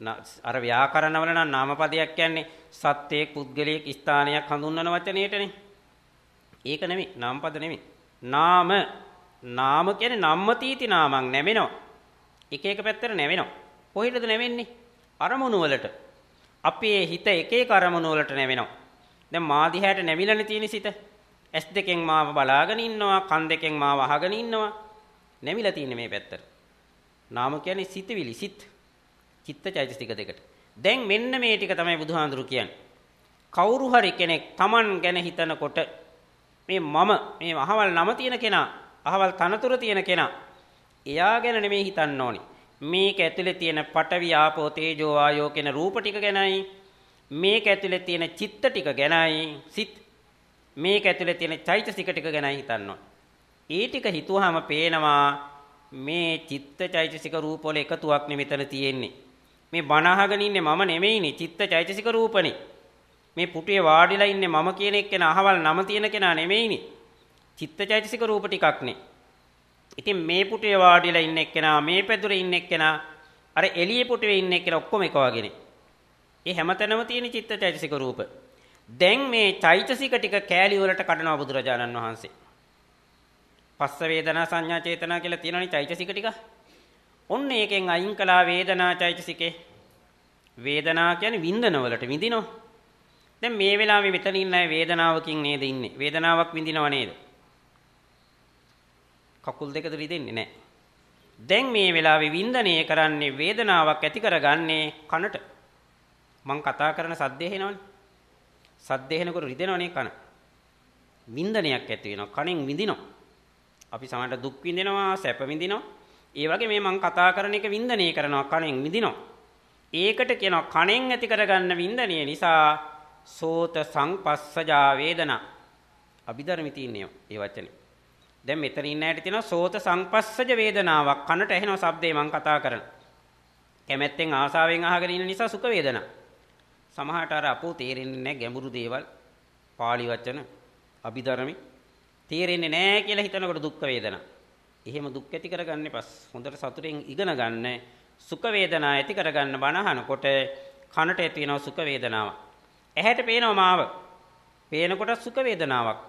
අර ව්‍යාකරණවල නම් නාමපදයක් කියන්නේ සත්‍යයක් පුද්ගලයක් ස්ථානයක් හඳුන්වන වචනයටනේ. ඒක නෙමෙයි නාමපද නෙමෙයි. නාම නාම කියන්නේ නම්මතීති නාමං නැමෙනවා. එක එක පැත්තට නැවෙනවා. කොහෙටද නැවෙන්නේ? අරමුණු වලට. අපේ හිත එක එක අරමුණු වලට නැවෙනවා. දැන් මා දිහාට නැවිලානේ තියෙන සිත. ඇස් දෙකෙන් මාව බලාගෙන ඉන්නවා, කන් දෙකෙන් මාව අහගෙන ඉන්නවා. නැවිලා තියෙන්නේ මේ පැත්තට. නාම කියන්නේ සිතවිලි, සිත්. චිත්ත චෛතසික දෙකට. දැන් මෙන්න මේ ටික තමයි බුදුහාඳුරු කියන්නේ. කවුරු හරි කෙනෙක් Taman ගැන හිතනකොට මේ මම මේ අහවල් නම තියෙන කෙනා, අහවල් තනතුර තියෙන කෙනා එයා ගැන නෙමෙයි හිතන්න ඕනි. මේක ඇතුලේ තියෙන පටවි ආපෝ තේජෝ ආයෝ කියන රූප ටික ගැනයි මේක ඇතුලේ තියෙන චිත්ත ටික ගැනයි සිත් මේක ඇතුලේ තියෙන චෛතසික ටික ගැනයි හිතන්න ඕන. ඒ ටික හිතුවාම පේනවා මේ චිත්ත චෛතසික රූප වල එකතුවක් නෙමෙතන තියෙන්නේ. මේ බණ අහගෙන ඉන්නේ මම නෙමෙයිනේ චිත්ත චෛතසික රූපනේ මේ පුටුවේ වාඩිලා ඉන්නේ මම කියන එක්කෙන අහවල් නම තියෙන කෙනා නෙමෙයිනේ චිත්ත චෛතසික රූප ටිකක්නේ ඉතින් මේ පුටුවේ වාඩිලා ඉන්න එක්කෙනා මේ පැදුරේ ඉන්න එක්කෙනා අර එළිය පුටුවේ ඉන්න එක්කෙනා ඔක්කොම එක වගේනේ ඒ හැමතැනම තියෙන චිත්ත චෛතසික රූප දැන් මේ චෛතසික ටික කෑලි වලට කඩනවා බුදුරජාණන් වහන්සේ පස්ස වේදනා සංඥා චේතනා කියලා තියෙනවනේ චෛතසික ටික ඔන්න ඒකෙන් අයින් කළා වේදනා චෛතසිකේ. වේදනා කියන්නේ විඳනවලට විඳිනවා. දැන් මේ වෙලාවේ මෙතන ඉන්න අය වේදනාවකින් නේද ඉන්නේ? වේදනාවක් විඳිනව නේද? කකුල් දෙක තුල ඉදෙන්නේ නැහැ. දැන් මේ වෙලාවේ වින්දනය කරන්නේ වේදනාවක් ඇති කරගන්නේ කනට. මං කතා කරන සද්ද ඇහෙනවනේ. සද්ද ඇහෙනකොට රිදෙනවනේ කන. වින්දනයක් ඇති වෙනවා. කණෙන් විඳිනවා. අපි සමහරට දුක් විඳිනවා, සැප විඳිනවා. ඒ වගේ මේ මං කතා කරන එක වින්දනය කරනවා කණෙන් විඳිනවා. ඒකට කියනවා කණෙන් ඇති කරගන්න වින්දනය නිසා සෝත සංපස්සජා වේදනා. අභිධර්මයේ තියෙනවා මේ වචනේ. දැන් මෙතන ඉන්න ඇයට තියෙනවා සෝත සංපස්සජ වේදනාවක් කනට ඇහෙන ශබ්දේ මං කතා කරන. කැමැත්තෙන් ආසාවෙන් අහගෙන ඉන්න නිසා සුඛ වේදනා. සමහරට අර අපෝ තේරෙන්නේ නැහැ ගැඹුරු දේවල් පාළි වචන අභිධර්මයේ තේරෙන්නේ නැහැ කියලා හිතනකොට දුක් වේදනා. එහෙම දුක් ඇති කරගන්න එපා. හොඳට සතුටෙන් ඉගෙන ගන්න. සුඛ වේදනා ඇති කරගන්න බණ අහනකොට කනට ඇති වෙනවා සුඛ වේදනාවක්. ඇහැට පේනවා මාව. පේනකොට සුඛ වේදනාවක්.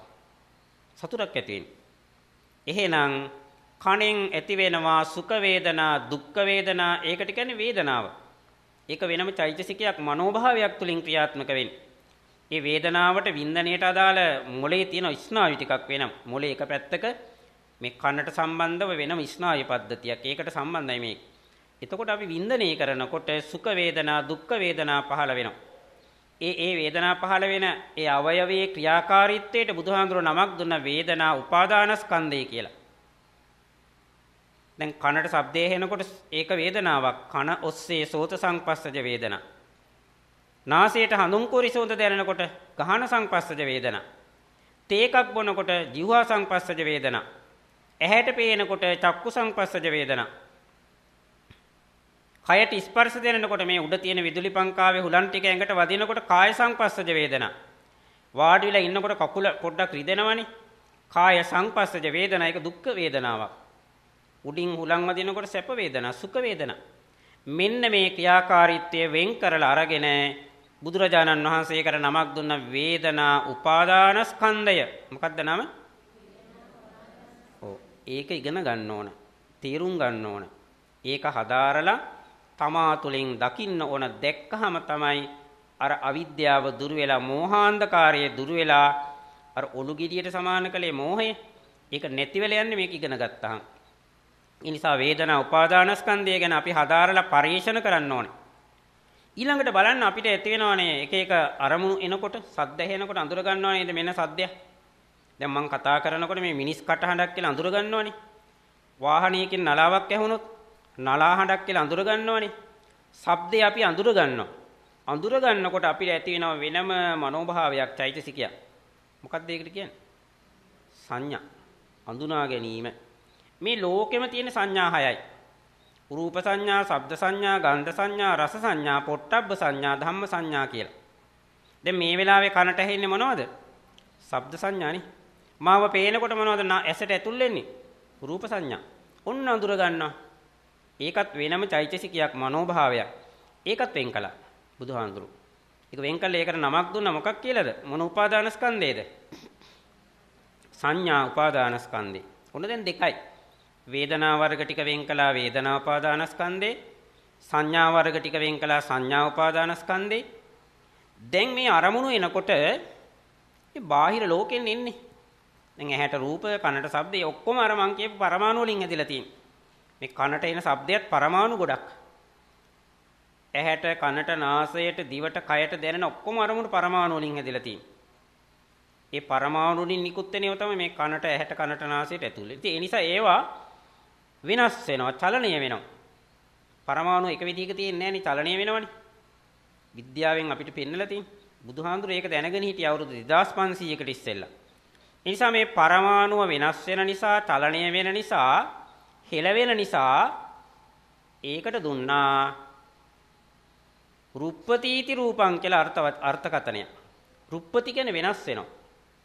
සතුටක් ඇති වෙනවා. එහෙනම් කණෙන් ඇති වෙනවා සුඛ වේදනා, දුක්ඛ වේදනා, ඒකට කියන්නේ වේදනාව. ඒක වෙනම චෛතසිකයක් මනෝභාවයක් තුලින් ක්‍රියාත්මක වෙන්නේ. ඒ වේදනාවට වින්දනයට අදාළ මොලේ තියෙන ස්නායු ටිකක් වෙනවා. මොලේ එක පැත්තක මේ කනට සම්බන්ධව වෙනම ස්නායු පද්ධතියක්. ඒකට සම්බන්ධයි මේ. එතකොට අපි වින්දනය කරනකොට සුඛ වේදනා, දුක්ඛ වේදනා පහළ වෙනවා. ඒ ඒ වේදනා පහළ වෙන ඒ අවයවයේ ක්‍රියාකාරීත්වයට බුදුහාඳුර නමක් දුන්න වේදනා උපාදානස්කන්ධය කියලා. දැන් කනට ශබ්දය එනකොට ඒක වේදනාවක්. කන ඔස්සේ සෝත සංපස්සජ වේදනා. නාසයට හඳුන් කුරි සෝඳ දැනෙනකොට ගහන සංපස්සජ වේදනා. තේකක් බොනකොට ජීවා සංපස්සජ වේදනා. ඇහැට පේනකොට චක්කු සංපස්සජ වේදනා. කයට ස්පර්ශ දෙනකොට මේ උඩ තියෙන විදුලි පංකාවේ හුලන් ටික ඇඟට වදිනකොට කාය සංපස්සජ වේදනා. වාඩි වෙලා ඉන්නකොට කකුල පොඩ්ඩක් රිදෙනවනේ. කාය සංපස්සජ වේදනා ඒක දුක් වේදනාවක්. උඩින් හුලන් වදිනකොට සැප වේදනා, සුඛ වේදනා. මෙන්න මේ ක්‍රියාකාරීත්වය වෙන් කරලා අරගෙන බුදුරජාණන් වහන්සේ කර නමක් දුන්න වේදනා උපාදානස්කන්ධය. මොකක්ද නම? ඒක ඉගෙන ගන්න ඕන. තේරුම් ගන්න ඕන. ඒක හදාරලා තමා තුළින් දකින්න ඕන දැක්කහම තමයි අර අවිද්‍යාව දුර වෙලා මෝහාන්ධකාරයේ දුර වෙලා අර ඔලු ගිරියට සමාන කලේ මෝහය ඒක නැති වෙලා යන්නේ මේක ඉගෙන ගත්තහම. ඒ නිසා වේදනා උපාදානස්කන්ධය ගැන අපි හදාරලා පරිශන කරන්න ඕනේ. ඊළඟට බලන්න අපිට ඇති වෙනවනේ එක එක අරමුණු එනකොට සද්ද ඇහෙනකොට අඳුර ගන්නවනේ මෙන්න සද්දයක්. දැන් මම කතා කරනකොට මේ මිනිස් කටහඬක් කියලා අඳුර ගන්නවනේ. වාහනයකින් නලාවක් ඇහුනොත් නලා හඬක් කියලා අඳුර ගන්නවනේ. ශබ්දේ අපි අඳුර ගන්නවා. අඳුර ගන්නකොට අපිට ඇති වෙනව වෙනම මනෝභාවයක් චෛතසිකයක්. මොකක්ද ඒකට කියන්නේ? සංඥා. අඳුනා ගැනීම. මේ ලෝකෙම තියෙන සංඥා හයයි. රූප සංඥා, ශබ්ද සංඥා, ගන්ධ සංඥා, රස සංඥා, පොට්ටබ්බ සංඥා, ධම්ම සංඥා කියලා. දැන් මේ වෙලාවේ කනට ඇහෙන්නේ මොනවද? ශබ්ද සංඥානේ. මාව පේනකොට මොනවද ඇසට ඇතුල් වෙන්නේ? රූප සංඥා. ඔන්න අඳුර ගන්නවා. ඒකත් වෙනම චෛතසිකයක් මනෝභාවයක්. ඒකත් වෙන් කළා. බුදුහාඳුරු. ඒක වෙන් කළා ඒකට නමක් දුන්නා මොකක් කියලාද? මොන උපාදාන ස්කන්ධේද? සංඥා උපාදාන ස්කන්ධේ. ඔන්න දැන් දෙකයි. වේදනා වර්ග ටික වෙන් කළා වේදනා උපාදාන ස්කන්ධේ. සංඥා වර්ග ටික වෙන් කළා සංඥා උපාදාන ස්කන්ධේ. දැන් මේ අරමුණු එනකොට මේ බාහිර ලෝකෙන් එන්නේ දැන් ඇහැට රූප, කනට ශබ්ද, ඔක්කොම අර මං කියපු පරමාණු වලින් ඇදලා තියෙන්නේ. මේ කනට එන ශබ්දයත් පරමාණු ගොඩක්. ඇහැට, කනට, නාසයට, දිවට, කයට දැනෙන ඔක්කොම අරමුණු පරමාණු වලින් ඇදලා තියෙන්නේ. ඒ පරමාණු වලින් නිකුත් වෙන ඒවා තමයි මේ කනට, ඇහැට, කනට, නාසයට ඇතුළේ. ඉතින් ඒ නිසා ඒවා වෙනස් වෙනවා, චලනය වෙනවා. පරමාණු එක විදිහක තියෙන්නේ නැහැ චලනය වෙනවනේ. විද්‍යාවෙන් අපිට පෙන්නලා තියෙන. බුදුහාඳුර ඒක දැනගෙන හිටිය අවුරුදු 2500කට ඉස්සෙල්ලා. නිසා මේ පරමාණුව වෙනස් වෙන නිසා, චලණය වෙන නිසා, හෙල වෙන නිසා ඒකට දුන්නා රුප්පතිති රූපං කියලා අර්ථවත් අර්ථකතනය. රුප්පති කියන්නේ වෙනස් වෙනවා.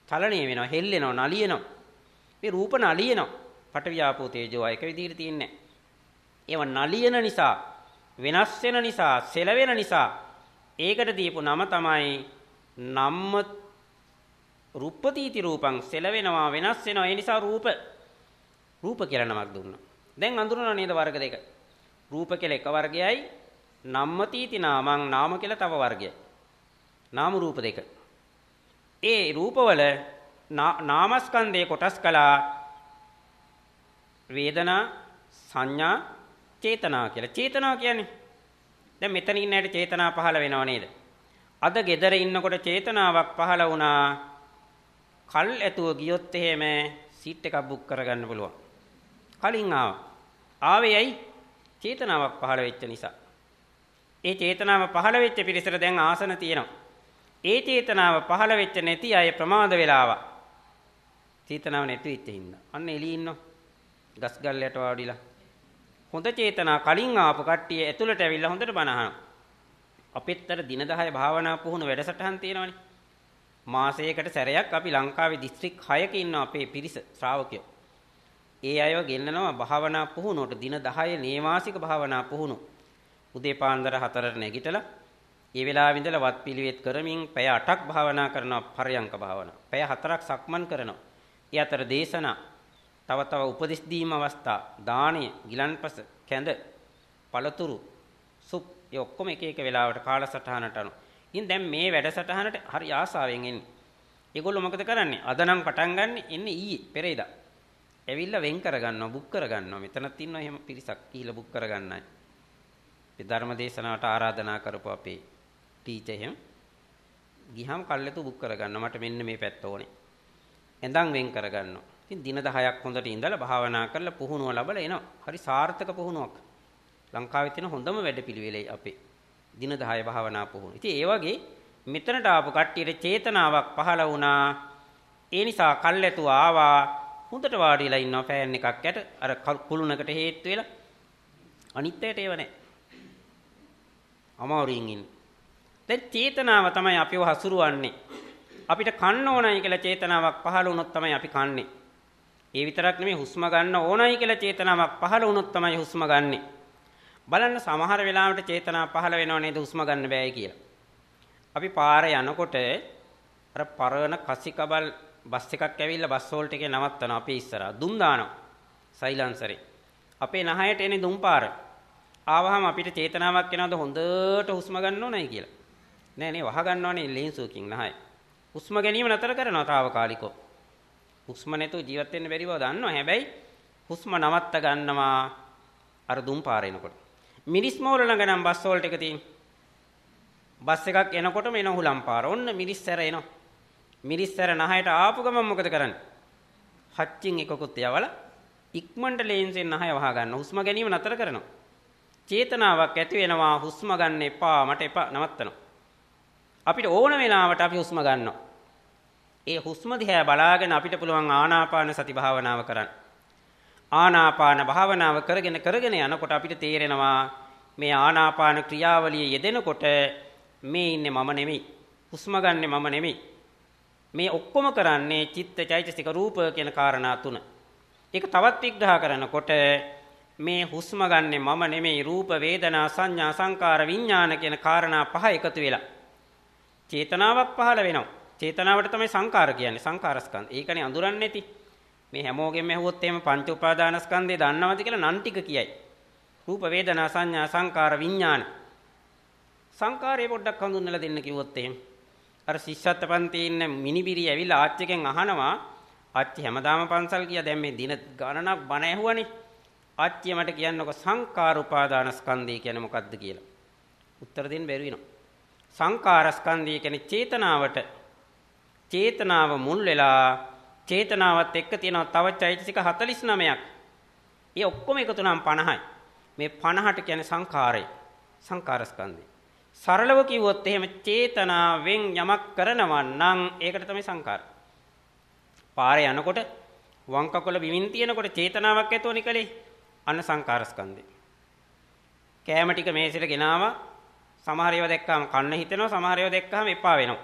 චලණය වෙනවා, හෙල්ලෙනවා, නලියනවා. මේ රූප නලියනවා. පඨවි ආපෝ තේජෝ ආයක විදිහට තියන්නේ. ඒව නලියන නිසා, වෙනස් වෙන නිසා, සෙලවෙන නිසා ඒකට දීපු නම තමයි නම්මත් රුප්පතිති රූපං සෙලවෙනවා වෙනස් වෙනවා. ඒ නිසා රූප රූප කියලා නමක් දුන්නා. දැන් අඳුරනවා නේද වර්ග දෙක. රූප කියලා එක වර්ගයයි නම්මතිති නාමං නාම කියලා තව වර්ගයයි. නාම රූප දෙක. ඒ රූපවල නාමස්කන්ධයේ කොටස් කළා වේදනා සංඥා චේතනා කියලා. චේතනා කියන්නේ දැන් මෙතන ඉන්න ඇයට චේතනා පහළ වෙනව නේද? අද gedare ඉන්නකොට චේතනාවක් පහළ වුණා. කල් ඇතුව ගියොත් එහෙම සීට් එකක් බුක් කරගන්න පුළුවන්. කලින් ආවා. ආවේ ඇයි? චේතනාවක් පහළ වෙච්ච නිසා. ඒ චේතනාව පහළ වෙච්ච පිරිසට දැන් ආසන තියෙනවා. ඒ චේතනාව පහළ වෙච්ච නැති අය ප්‍රමාද වෙලාවා. චේතනාව නැති වෙච්ච හින්දා. අන්න එළිය ඉන්නවා. ගස් ගල්ලට වාඩිලා. හොඳ චේතනා කලින් ආපු කට්ටිය ඇතුළට ඇවිල්ලා හොඳට බණ අහනවා. අපිත්තර දින 10 භාවනා පුහුණු වැඩසටහන් තියෙනවනේ. මාසයකට සැරයක් අපි ලංකාවේ දිස්ත්‍රික් 6ක ඉන්න අපේ පිරිස ශ්‍රාවකයෝ. ඒ අයව ගෙන්නනවා භාවනා පුහුණුවට දින 10 නේවාසික භාවනා පුහුණුව. උදේ පාන්දර 4ට නැගිටලා ඒ වෙලාවෙ ඉඳලා වත් පිළිවෙත් කරමින් පැය 8ක් භාවනා කරනවා පරයන්ක භාවනා. පැය 4ක් සක්මන් කරනවා. ඒ අතර දේශනා තව තව උපදෙස් දීම අවස්ථා දාණය ගිලන්පස කැඳ පළතුරු සුප් ඒ ඔක්කොම එක එක වෙලාවට කාලසටහනට අනුව ඉතින් දැන් මේ වැඩසටහනට හරි ආසාවෙන් එන්නේ. ඒගොල්ලෝ මොකද කරන්නේ? අද නම් පටන් ගන්න එන්නේ ඊයේ පෙරේදා. ඇවිල්ලා වෙන් කරගන්නවා, බුක් කරගන්නවා. මෙතනත් ඉන්නවා එහෙම පිරිසක් කියලා බුක් කරගන්නයි. මේ ධර්ම දේශනාවට ආරාධනා කරපු අපේ ටීචර් එහෙම ගිහම කල්යතු බුක් කරගන්න මට මෙන්න මේ පැත්ත ඕනේ. එඳන් වෙන් කරගන්නවා. ඉතින් දින 10ක් හොඳට ඉඳලා භාවනා කරලා පුහුණුව ලැබලා එනවා. හරි සාර්ථක පුහුණුවක්. ලංකාවේ තියෙන හොඳම වැඩපිළිවෙලයි අපේ. දින 10 භාවනා පුහුණු. ඉතින් ඒ වගේ මෙතනට ආපු කට්ටියට චේතනාවක් පහළ වුණා. ඒ නිසා කල්ැතුව ආවා. හොඳට වාඩිලා ඉන්නවා ෆෑන් එකක් යට. අර කුළුණකට හේතු වෙලා අනිත් ඇයට ඒව නැහැ. අමාරුවෙන් ඉන්නේ. දැන් චේතනාව තමයි අපිව හසුරුවන්නේ. අපිට කන්න ඕනයි කියලා චේතනාවක් පහළ වුණොත් තමයි අපි කන්නේ. ඒ විතරක් නෙමෙයි හුස්ම ගන්න ඕනයි කියලා චේතනාවක් පහළ වුණොත් තමයි හුස්ම ගන්නේ. බලන්න සමහර වෙලාවට චේතනා පහළ වෙනව නේද හුස්ම ගන්න බෑයි කියලා. අපි පාර යනකොට අර පරණ කසිකබල් බස් එකක් ඇවිල්ලා බස් හෝල්ට් එකේ නවත්තනවා අපි ඉස්සරහ. දුම් දානවා. සයිලන්සරේ. අපේ නහයට එනේ දුම් පාර. ආවහම අපිට චේතනාවක් එනවද හොඳට හුස්ම ගන්න ඕනයි කියලා. නෑ නේ වහ ගන්නවනේ ලේන්සුවකින් නහය. හුස්ම ගැනීම නතර කරනවා తాවකාලිකව. හුස්ම නැතුව ජීවත් වෙන්න බැරි බව දන්නවා. හැබැයි හුස්ම නවත්ත ගන්නවා අර දුම් පාර එනකොට. මිරිස් මෝල ළඟ නම් බස් වලට එක තියෙන. බස් එකක් එනකොටම එන හුලම් පාර. ඔන්න මිරිස් සැර එනවා. මිරිස් සැර නහයට ආපු ගමන් මොකද කරන්නේ? හච්චින් එකකුත් යවලා ඉක්මනට ලේන්සෙන් නහය වහා ගන්න. හුස්ම ගැනීම නතර කරනවා. චේතනාවක් ඇති වෙනවා හුස්ම ගන්න එපා මට එපා නවත්තනවා. අපිට ඕන වෙලාවට අපි හුස්ම ගන්නවා. ඒ හුස්ම දිහා බලාගෙන අපිට පුළුවන් ආනාපාන සති භාවනාව කරන්න. ආනාපාන භාවනාව කරගෙන කරගෙන යනකොට අපිට තේරෙනවා මේ ආනාපාන ක්‍රියාවලිය යෙදෙනකොට මේ ඉන්නේ මම නෙමෙයි හුස්ම ගන්නෙ මම නෙමෙයි මේ ඔක්කොම කරන්නේ චිත්ත චෛතසික රූප කියන කාරණා තුන. ඒක තවත් විග්‍රහ කරනකොට මේ හුස්ම ගන්නෙ මම නෙමෙයි රූප වේදනා සංඥා සංකාර විඥාන කියන කාරණා පහ එකතු වෙලා චේතනාවක් පහළ වෙනවා. චේතනාවට තමයි සංකාර කියන්නේ සංකාරස්කන්ධ. ඒකනේ අඳුරන්නේ නැති. මේ හැමෝගෙම ඇහුවොත් එහෙම පංච උපාදානස්කන්ධය දන්නවද කියලා නම් ටික කියයි. රූප වේදනා සංඥා සංකාර විඥාන. සංකාරේ පොඩ්ඩක් හඳුන්වලා දෙන්න කිව්වොත් එහෙම. අර ශිෂ්‍යත්ව පන්තියේ ඉන්න මිනිබිරි ඇවිල්ලා ආච්චිගෙන් අහනවා ආච්චි හැමදාම පන්සල් ගියා දැන් මේ දින ගණනක් බණ ඇහුවනේ. ආච්චිය මට කියන්නකො සංකාර උපාදානස්කන්ධය කියන්නේ මොකද්ද කියලා. උත්තර දෙන්න බැරි වෙනවා. සංකාරස්කන්ධය කියන්නේ චේතනාවට චේතනාව මුල් වෙලා චේතනාවත් එක්ක තියෙනවා තව චෛතසික 49ක්. ඒ ඔක්කොම එකතු නම් 50යි. මේ 50ට කියන්නේ සංඛාරය. සංඛාරස්කන්ධය. සරලව කිව්වොත් එහෙම චේතනාවෙන් යමක් කරනවා නම් ඒකට තමයි සංඛාර. පාරේ යනකොට වම් කකුල බිමින් තියනකොට චේතනාවක් ඇතුවනි කලේ අන්න සංඛාරස්කන්ධය. කෑම ටික මේසෙට ගෙනාවා සමහර ඒවා දැක්කම කන්න හිතෙනවා සමහර ඒවා දැක්කම එපා වෙනවා.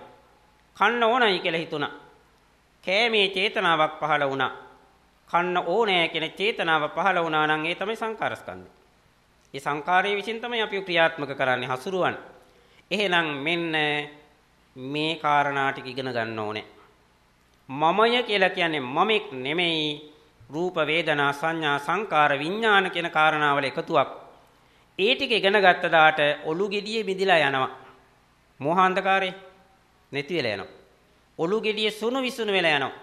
කන්න ඕනයි කියලා හිතුණා. කෑමේ චේතනාවක් පහළ වුණා. කන්න ඕනෑ කියන චේතනාව පහළ වුණා නම් ඒ තමයි සංකාර ස්කන්ධය. ඒ සංකාරයේ විසින් තමයි අපි ක්‍රියාත්මක කරන්නේ හසුරුවන්නේ. එහෙනම් මෙන්න මේ කාරණා ටික ඉගෙන ගන්න ඕනේ. මමය කියලා කියන්නේ මමෙක් නෙමෙයි රූප වේදනා සංඥා සංකාර විඥාන කියන කාරණාවල එකතුවක්. ඒ ටික ඉගෙන ගත්ත දාට ඔලු gediye බිඳිලා යනවා. මෝහාන්ධකාරේ නැති වෙලා යනවා. ඔලු ගෙඩිය සුණු විසුණු වෙලා යනවා.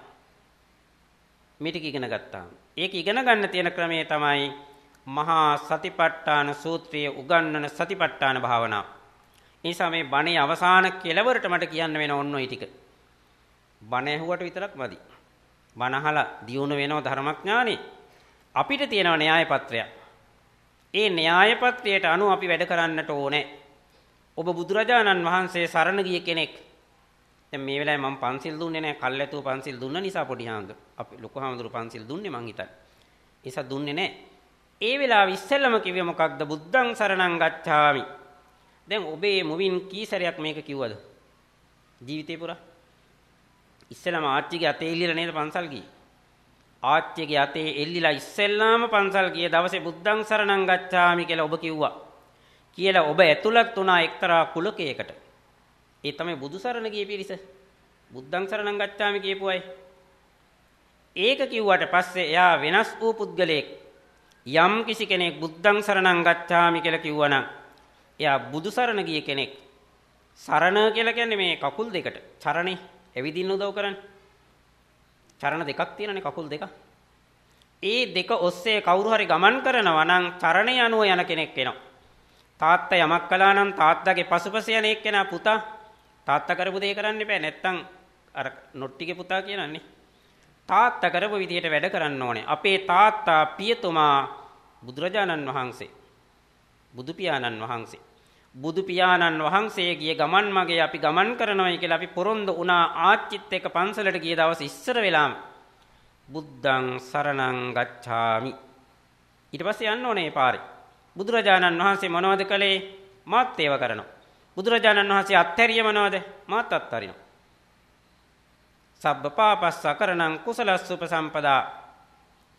මේ ටික ඉගෙන ගත්තාම. ඒක ඉගෙන ගන්න තියෙන ක්‍රමය තමයි මහා සතිපට්ඨාන සූත්‍රයේ උගන්වන සතිපට්ඨාන භාවනාව. නිසා මේ බණේ අවසාන කෙලවරට මට කියන්න වෙන ඔන්න ඔය ටික. බණ ඇහුවට විතරක් මදි. බණ අහලා දියුණු වෙනව ධර්මඥානෙ. අපිට තියෙනවා න්‍යාය පත්‍රය. ඒ න්‍යාය පත්‍රයට අනුව අපි වැඩ කරන්නට ඕනේ. ඔබ බුදුරජාණන් වහන්සේ සරණ ගිය කෙනෙක්. දැන් මේ වෙලාවේ මම පන්සිල් දුන්නේ නැහැ කල්ැතුව පන්සිල් දුන්න නිසා පොඩි හාමුදුරු අපි ලොකු හාමුදුරු පන්සිල් දුන්නේ මං හිතන්නේ. ඒසා දුන්නේ නැහැ. ඒ වෙලාවේ ඉස්සෙල්ලම කිව්වේ මොකක්ද? බුද්ධං සරණං ගච්ඡාමි. දැන් ඔබේ මුවින් කීසරයක් මේක කිව්වද? ජීවිතේ පුරා. ඉස්සෙල්ලම ආච්චිගේ අතේ ඉල්ලලා නේද පන්සල් ගියේ. ආච්චිගේ අතේ එල්ලිලා ඉස්සෙල්ලාම පන්සල් ගිය දවසේ බුද්ධං සරණං ගච්ඡාමි කියලා ඔබ කිව්වා. කියලා ඔබ ඇතුළත් වුණා එක්තරා කුලකයකට. ඒ තමයි බුදු සරණ ගිය පිරිස. බුද්ධං සරණං ගච්ඡාමි කියපු අය. ඒක කිව්වට පස්සේ එයා වෙනස් වූ පුද්ගලයෙක්. යම් කිසි කෙනෙක් බුද්ධං සරණං ගච්ඡාමි කියලා කිව්වනම් එයා බුදු සරණ ගිය කෙනෙක්. සරණ කියලා කියන්නේ මේ කකුල් දෙකට. චරණේ ඇවිදින්න උදව් කරන්නේ. චරණ දෙකක් තියෙනනේ කකුල් දෙකක්. ඒ දෙක ඔස්සේ කවුරු හරි ගමන් කරනවා නම් චරණේ අනුව යන කෙනෙක් වෙනවා. තාත්තා යමක් කළා නම් තාත්තගේ පසුපස යන එක්කෙනා පුතා තාත්තා කරපු දේ කරන්න එපා. නැත්තම් අර නොට්ටිගේ පුතා කියනන්නේ. තාත්තා කරපු විදිහට වැඩ කරන්න ඕනේ. අපේ තාත්තා පියතුමා බුදුරජාණන් වහන්සේ. බුදු පියාණන් වහන්සේ. බුදු පියාණන් වහන්සේ ගිය ගමන් මගේ අපි ගමන් කරනවායි කියලා අපි පොරොන්දු වුණා ආච්චිත් එක්ක පන්සලට ගිය දවස් ඉස්සර වෙලාම බුද්ධං සරණං ගච්ඡාමි ඊට පස්සේ යන්න ඕනේ පාරේ බුදුරජාණන් වහන්සේ මොනවද කළේ මාත් ඒව කරනවා බුදුරජාණන් වහන්සේ අත්හැරිය මොනවද? මාත් අත්හරිනවා. සබ්බ පාපස්සකරණං කුසලස්ස උපසම්පදා.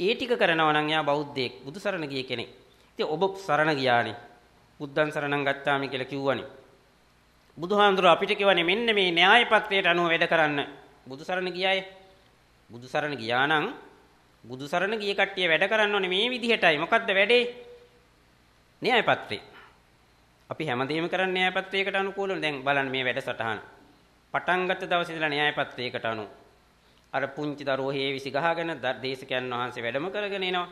ඒ ටික කරනවා නම් යා බෞද්ධයෙක්, බුදු සරණ ගිය කෙනෙක්. ඉතින් ඔබ සරණ ගියානේ. බුද්ධං සරණං ගච්ඡාමි කියලා කිව්වනේ. බුදුහාඳුර අපිට කියවනේ මෙන්න මේ න්‍යායපත්‍රයට අනුව වැඩ කරන්න. බුදු සරණ ගියායේ. බුදු සරණ ගියා නම් බුදු සරණ ගිය කට්ටිය වැඩ කරන්න ඕනේ මේ විදිහටයි. මොකද්ද වැඩේ? න්‍යායපත්‍රේ. අපි හැමදේම කරන්නේ න්‍යායපත්‍රයකට අනුකූලව. දැන් බලන්න මේ වැඩසටහන. පටන් ගත්ත දවසේ ඉඳලා න්‍යායපත්‍රයකට අනුව අර පුංචි දරුවෝ හේවිසි ගහගෙන දේශකයන් වහන්සේ වැඩම කරගෙන එනවා.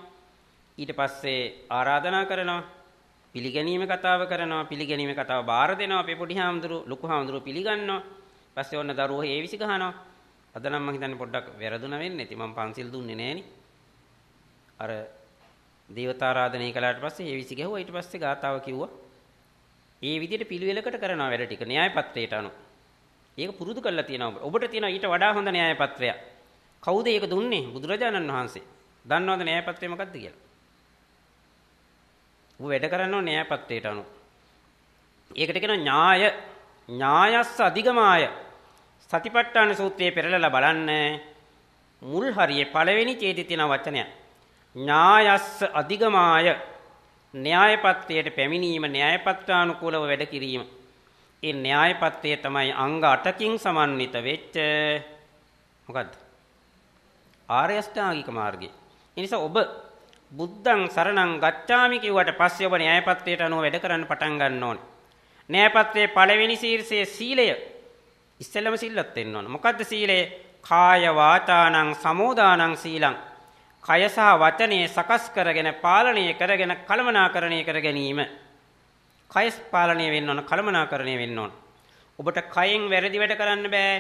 ඊට පස්සේ ආරාධනා කරනවා. පිළිගැනීම කතාව කරනවා. පිළිගැනීම කතාව බාර දෙනවා. අපේ පොඩි හාමුදුරු ලොකු හාමුදුරු පිළිගන්නවා. පස්සේ ඔන්න දරුවෝ හේවිසි ගහනවා. අද නම් මම හිතන්නේ පොඩ්ඩක් වැරදුන වෙන්නේ. ඉතින් මම පන්සිල් දුන්නේ නෑනේ. අර දේවතාරාධනය කළාට පස්සේ හේවිසි ගැහුවා. ඊට පස්සේ ගාතාව කිව්වා. ඒ විදිහට පිළිවෙලකට කරනවා වැඩ ටික න්‍යායපත්‍රයට අනුව. ඒක පුරුදු කරලා තියෙනවා ඔබට තියෙනවා ඊට වඩා හොඳ න්‍යායපත්‍රය. කවුද ඒක දුන්නේ? බුදුරජාණන් වහන්සේ. දන්නවද න්‍යායපත්‍රය මොකක්ද කියලා? ඌ වැඩ කරනවා න්‍යායපත්‍රයට අනුව. ඒකට කියනවා ඥාය ඥායස්ස අධිගමාය සතිපට්ඨාන සූත්‍රයේ පෙරලලා බලන්න මුල් හරියේ පළවෙනි ඡේදයේ තියෙන වචනය ඥායස්ස අධිගමාය න්‍යායපත්‍යයට පැමිණීම න්‍යායපත්‍යානුකූලව වැඩ කිරීම. ඒ න්‍යායපත්‍යය තමයි අංග 8කින් සමන්විත වෙච්ච මොකද්ද? ආර්ය අෂ්ටාංගික මාර්ගය. ඒ නිසා ඔබ බුද්ධං සරණං ගච්ඡාමි කිව්වට පස්සේ ඔබ න්‍යායපත්‍යයට අනුව වැඩ කරන්න පටන් ගන්න ඕනේ. න්‍යායපත්‍යයේ පළවෙනි ශීර්ෂයේ සීලය. ඉස්සෙල්ලම සිල්වත් වෙන්න ඕන. මොකද්ද සීලය? කාය වාචානං සමෝදානං සීලං කය සහ වචනය සකස් කරගෙන පාලනය කරගෙන කළමනාකරණය කර ගැනීම. කය පාලනය වෙන්න ඕන කළමනාකරණය වෙන්න ඕන. ඔබට කයෙන් වැරදි වැඩ කරන්න බෑ.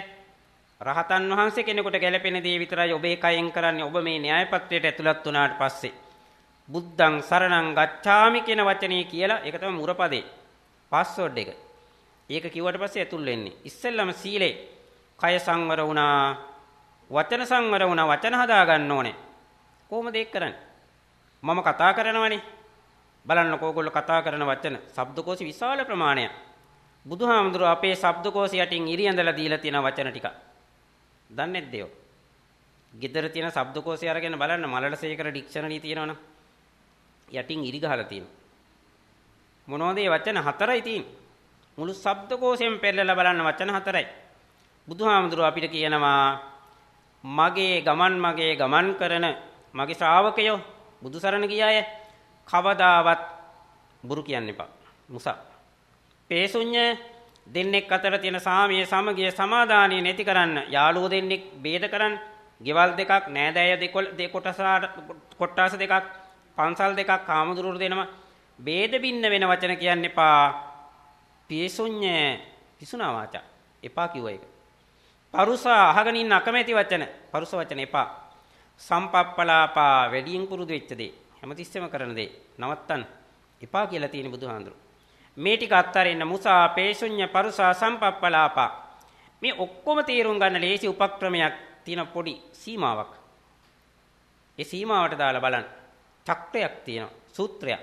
රහතන් වහන්සේ කෙනෙකුට ගැළපෙන දේ විතරයි ඔබේ කයෙන් කරන්නේ. ඔබ මේ න්‍යායපත්‍රයට ඇතුළත් වුණාට පස්සේ බුද්ධං සරණං ගච්ඡාමි කියන වචනේ කියලා ඒක තමයි මුරපදේ. පාස්වර්ඩ් එක. ඒක කිව්වට පස්සේ ඇතුල් වෙන්නේ. ඉස්සෙල්ලම සීලේ කය සංවර වුණා. වචන සංවර වුණා. වචන හදා ගන්න ඕනේ. කොහොමද ඒක කරන්නේ? මම කතා කරනවනේ. බලන්නකෝ ඔයගොල්ලෝ කතා කරන වචන ශබ්දකෝෂි විශාල ප්‍රමාණයක්. බුදුහාමුදුරුවෝ අපේ ශබ්දකෝෂ යටින් ඉරියඳලා දීලා තියෙන වචන ටික. දන්නේ නැද්ද ඒවා? ගෙදර තියෙන શબ્දකෝෂය අරගෙන බලන්න මලල සේකර ඩික්ෂනරි තියෙනවනම් යටින් ඉරි ගහලා තියෙනවා මොනවද මේ වචන හතරයි තියෙන්නේ මුළු શબ્දකෝෂයෙන් පෙරලලා බලන්න වචන හතරයි බුදුහාමුදුරුව අපිට කියනවා මගේ ගමන් මගේ ගමන් කරන මගේ ශ්‍රාවකයෝ බුදුසරණ ගිය අය කවදාවත් බුරු කියන්න එපා. මුසා. පේසුඤ්ඤ දෙන්නෙක් අතර තියෙන සාමයේ සමගිය සමාදානිය නැති කරන්න යාළුවෝ දෙන්නෙක් බේද කරන්න ගෙවල් දෙකක් නෑදෑය දෙකොල් කොට්ටාස දෙකක් පන්සල් දෙකක් කාමදුරුවරු දෙනවා බේද බින්න වෙන වචන කියන්න එපා පියසුඤ්ඤ පිසුනා වාචා එපා කිව්ව එක පරුසා අහගෙන ඉන්න අකමැති වචන පරුස වචන එපා සම්පප්පලාපා වැඩියෙන් පුරුදු වෙච්ච දේ හැමතිස්සෙම කරන දේ නවත්තන්න එපා කියලා තියෙන බුදුහාඳුරු. මේ ටික අත්හරින්න මුසා පේසුඤ්ඤ පරුසා සම්පප්පලාපා මේ ඔක්කොම තීරුම් ගන්න ලේසි උපක්‍රමයක් තියෙන පොඩි සීමාවක්. ඒ සීමාවට දාලා බලන්න. චක්‍රයක් තියෙනවා සූත්‍රයක්.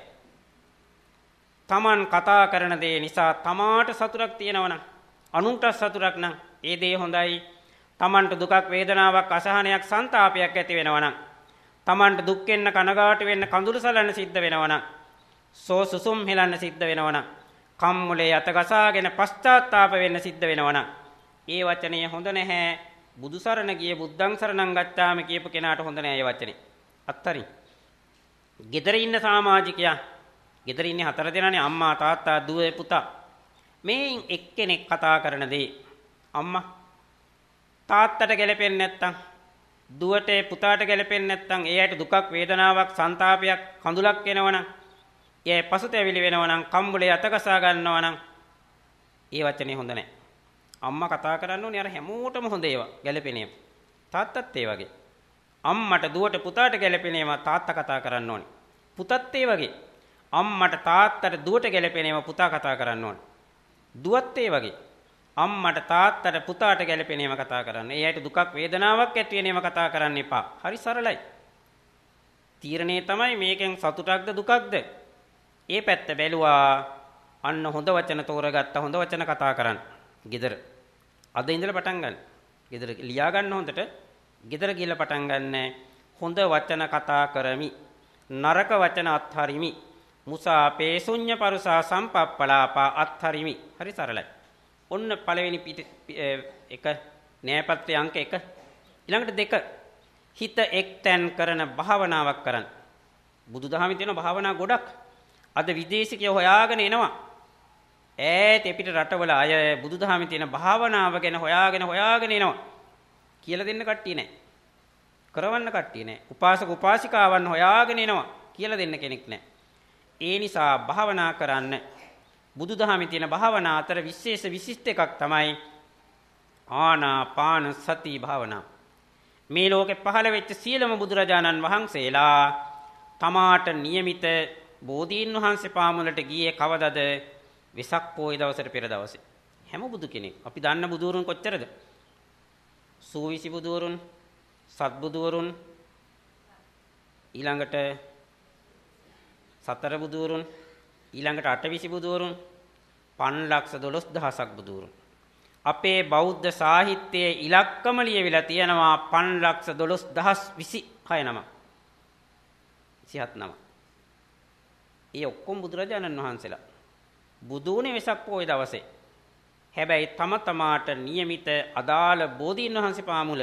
Taman කතා කරන දේ නිසා තමාට සතුටක් තියෙනවනම් අනුන්ට සතුටක් නම් ඒ දේ හොඳයි තමන්ට දුකක් වේදනාවක් අසහනයක් සන්තාපයක් ඇති වෙනවනම් තමන්ට දුක් වෙන්න කනගාටු වෙන්න කඳුළු සලන්න සිද්ධ වෙනවනම් සෝ සුසුම් හෙලන්න සිද්ධ වෙනවනම් කම්මුලේ යත ගසාගෙන පශ්චාත්තාප වෙන්න සිද්ධ වෙනවනම් ඒ වචනේ හොඳ නැහැ බුදු සරණ ගිය බුද්ධං සරණං ගත්තාම කියපු කෙනාට හොඳ නැහැ ඒ වචනේ අත්තරින් ගෙදර ඉන්න සමාජිකයා ගෙදර ඉන්නේ හතර දෙනානේ අම්මා තාත්තා දුවේ පුතා මේ එක්කෙනෙක් කතා කරන දේ අම්මා තාත්තට ගැලපෙන්නේ නැත්තම් දුවටේ පුතාට ගැලපෙන්නේ නැත්තම් ඒ අයට දුකක් වේදනාවක් ਸੰతాපයක් කඳුලක් එනවනම් ඒ පසුතැවිලි වෙනවනම් කම්බුලේ අතකසා ගන්නවනම් ඒ වචනේ හොඳ නැහැ අම්මා කතා කරන්න ඕනේ අර හැමෝටම හොඳ ඒවා ගැලපෙන ඒවා තාත්තත් ඒ වගේ අම්මට දුවට පුතාට ගැලපෙන ඒවා තාත්තා කතා කරන්න ඕනේ පුතත් ඒ වගේ අම්මට තාත්තට දුවට ගැලපෙන ඒවා පුතා කතා කරන්න ඕනේ දුවත් ඒ වගේ අම්මට තාත්තට පුතාට ගැළපෙන ඒවා කතා කරන්න. ඒ අයට දුකක් වේදනාවක් ඇති වෙන ඒවා කතා කරන්න එපා. හරි සරලයි. තීරණය තමයි මේකෙන් සතුටක්ද දුකක්ද? ඒ පැත්ත බැලුවා. අන්න හොඳ වචන තෝරගත්ත හොඳ වචන කතා කරන්න. gedara. අද ඉඳලා පටන් ගන්න. gedara ලියා ගන්න හොඳට. gedara ගිහලා පටන් ගන්න. හොඳ වචන කතා කරමි. නරක වචන අත්හරිමි. මුසා පේසුඤ්ඤ පරුසා සම්පප්පලාපා අත්හරිමි. හරි සරලයි. ඔන්න පළවෙනි පිට එක න්‍යායපත්‍රයේ අංක 1 ඊළඟට දෙක හිත එක්තැන් කරන භාවනාවක් කරන්න. බුදුදහමේ තියෙන භාවනා ගොඩක්. අද විදේශිකයෝ හොයාගෙන එනවා. ඈත පිට රටවල අය බුදුදහමේ තියෙන භාවනාව ගැන හොයාගෙන හොයාගෙන එනවා. කියලා දෙන්න කට්ටිය නැහැ. කරවන්න කට්ටිය නැහැ. උපාසක උපාසිකාවන් හොයාගෙන එනවා. කියලා දෙන්න කෙනෙක් නැහැ. ඒ නිසා භාවනා කරන්න බුදුදහමේ තියෙන භාවනා අතර විශේෂ විශිෂ්ට එකක් තමයි ආනාපාන සති භාවනාව. මේ ලෝකේ පහළ වෙච්ච සියලුම බුදුරජාණන් වහන්සේලා තමාට નિયમિત බෝධීන් වහන්සේ පාමුලට ගියේ කවදද? වෙසක් පොය දවසට පෙර දවසේ. හැම බුදු කෙනෙක් අපි දන්න බුදුරුන් කොච්චරද? සූවිසි බුදුරුන්, සත්බුදුරුන් ඊළඟට සතර බුදුරුන් ඊළඟට අටවිසි බුදුවරුන් 512000ක් බුදුවරුන් අපේ බෞද්ධ සාහිත්‍යයේ ඉලක්කම ලියවිලා තියෙනවා 512026 නම 27 නම. ඒ ඔක්කොම බුදුරජාණන් වහන්සේලා බුදුනේ වෙසක් පොයේ දවසේ. හැබැයි තම තමාට નિયમિત අදාළ බෝධීන් වහන්සේ පාමුල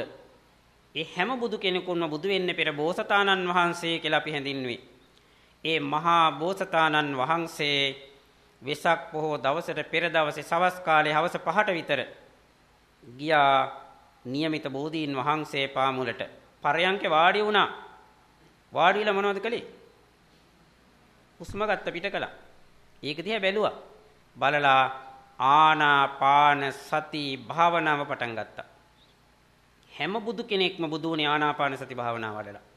ඒ හැම බුදු කෙනෙකුන්ම බුදු වෙන්න පෙර බෝසතාණන් වහන්සේ කියලා අපි හැඳින්වෙන්නේ. ඒ මහා බෝසතාණන් වහන්සේ වෙසක් පොහෝ දවසට පෙර දවසේ සවස් කාලේ හවස 5ට විතර ගියා નિયમિત බෝධීන් වහන්සේ පාමුලට පරයන්ක වාඩි වුණා වාඩි වෙලා මොනවද කළේ හුස්ම ගත්ත පිට කළා ඒක දිහා බැලුවා බලලා ආනාපාන සති භාවනාව පටන් ගත්තා හැම බුදු කෙනෙක්ම බුදුනේ ආනාපාන සති භාවනාව වඩලා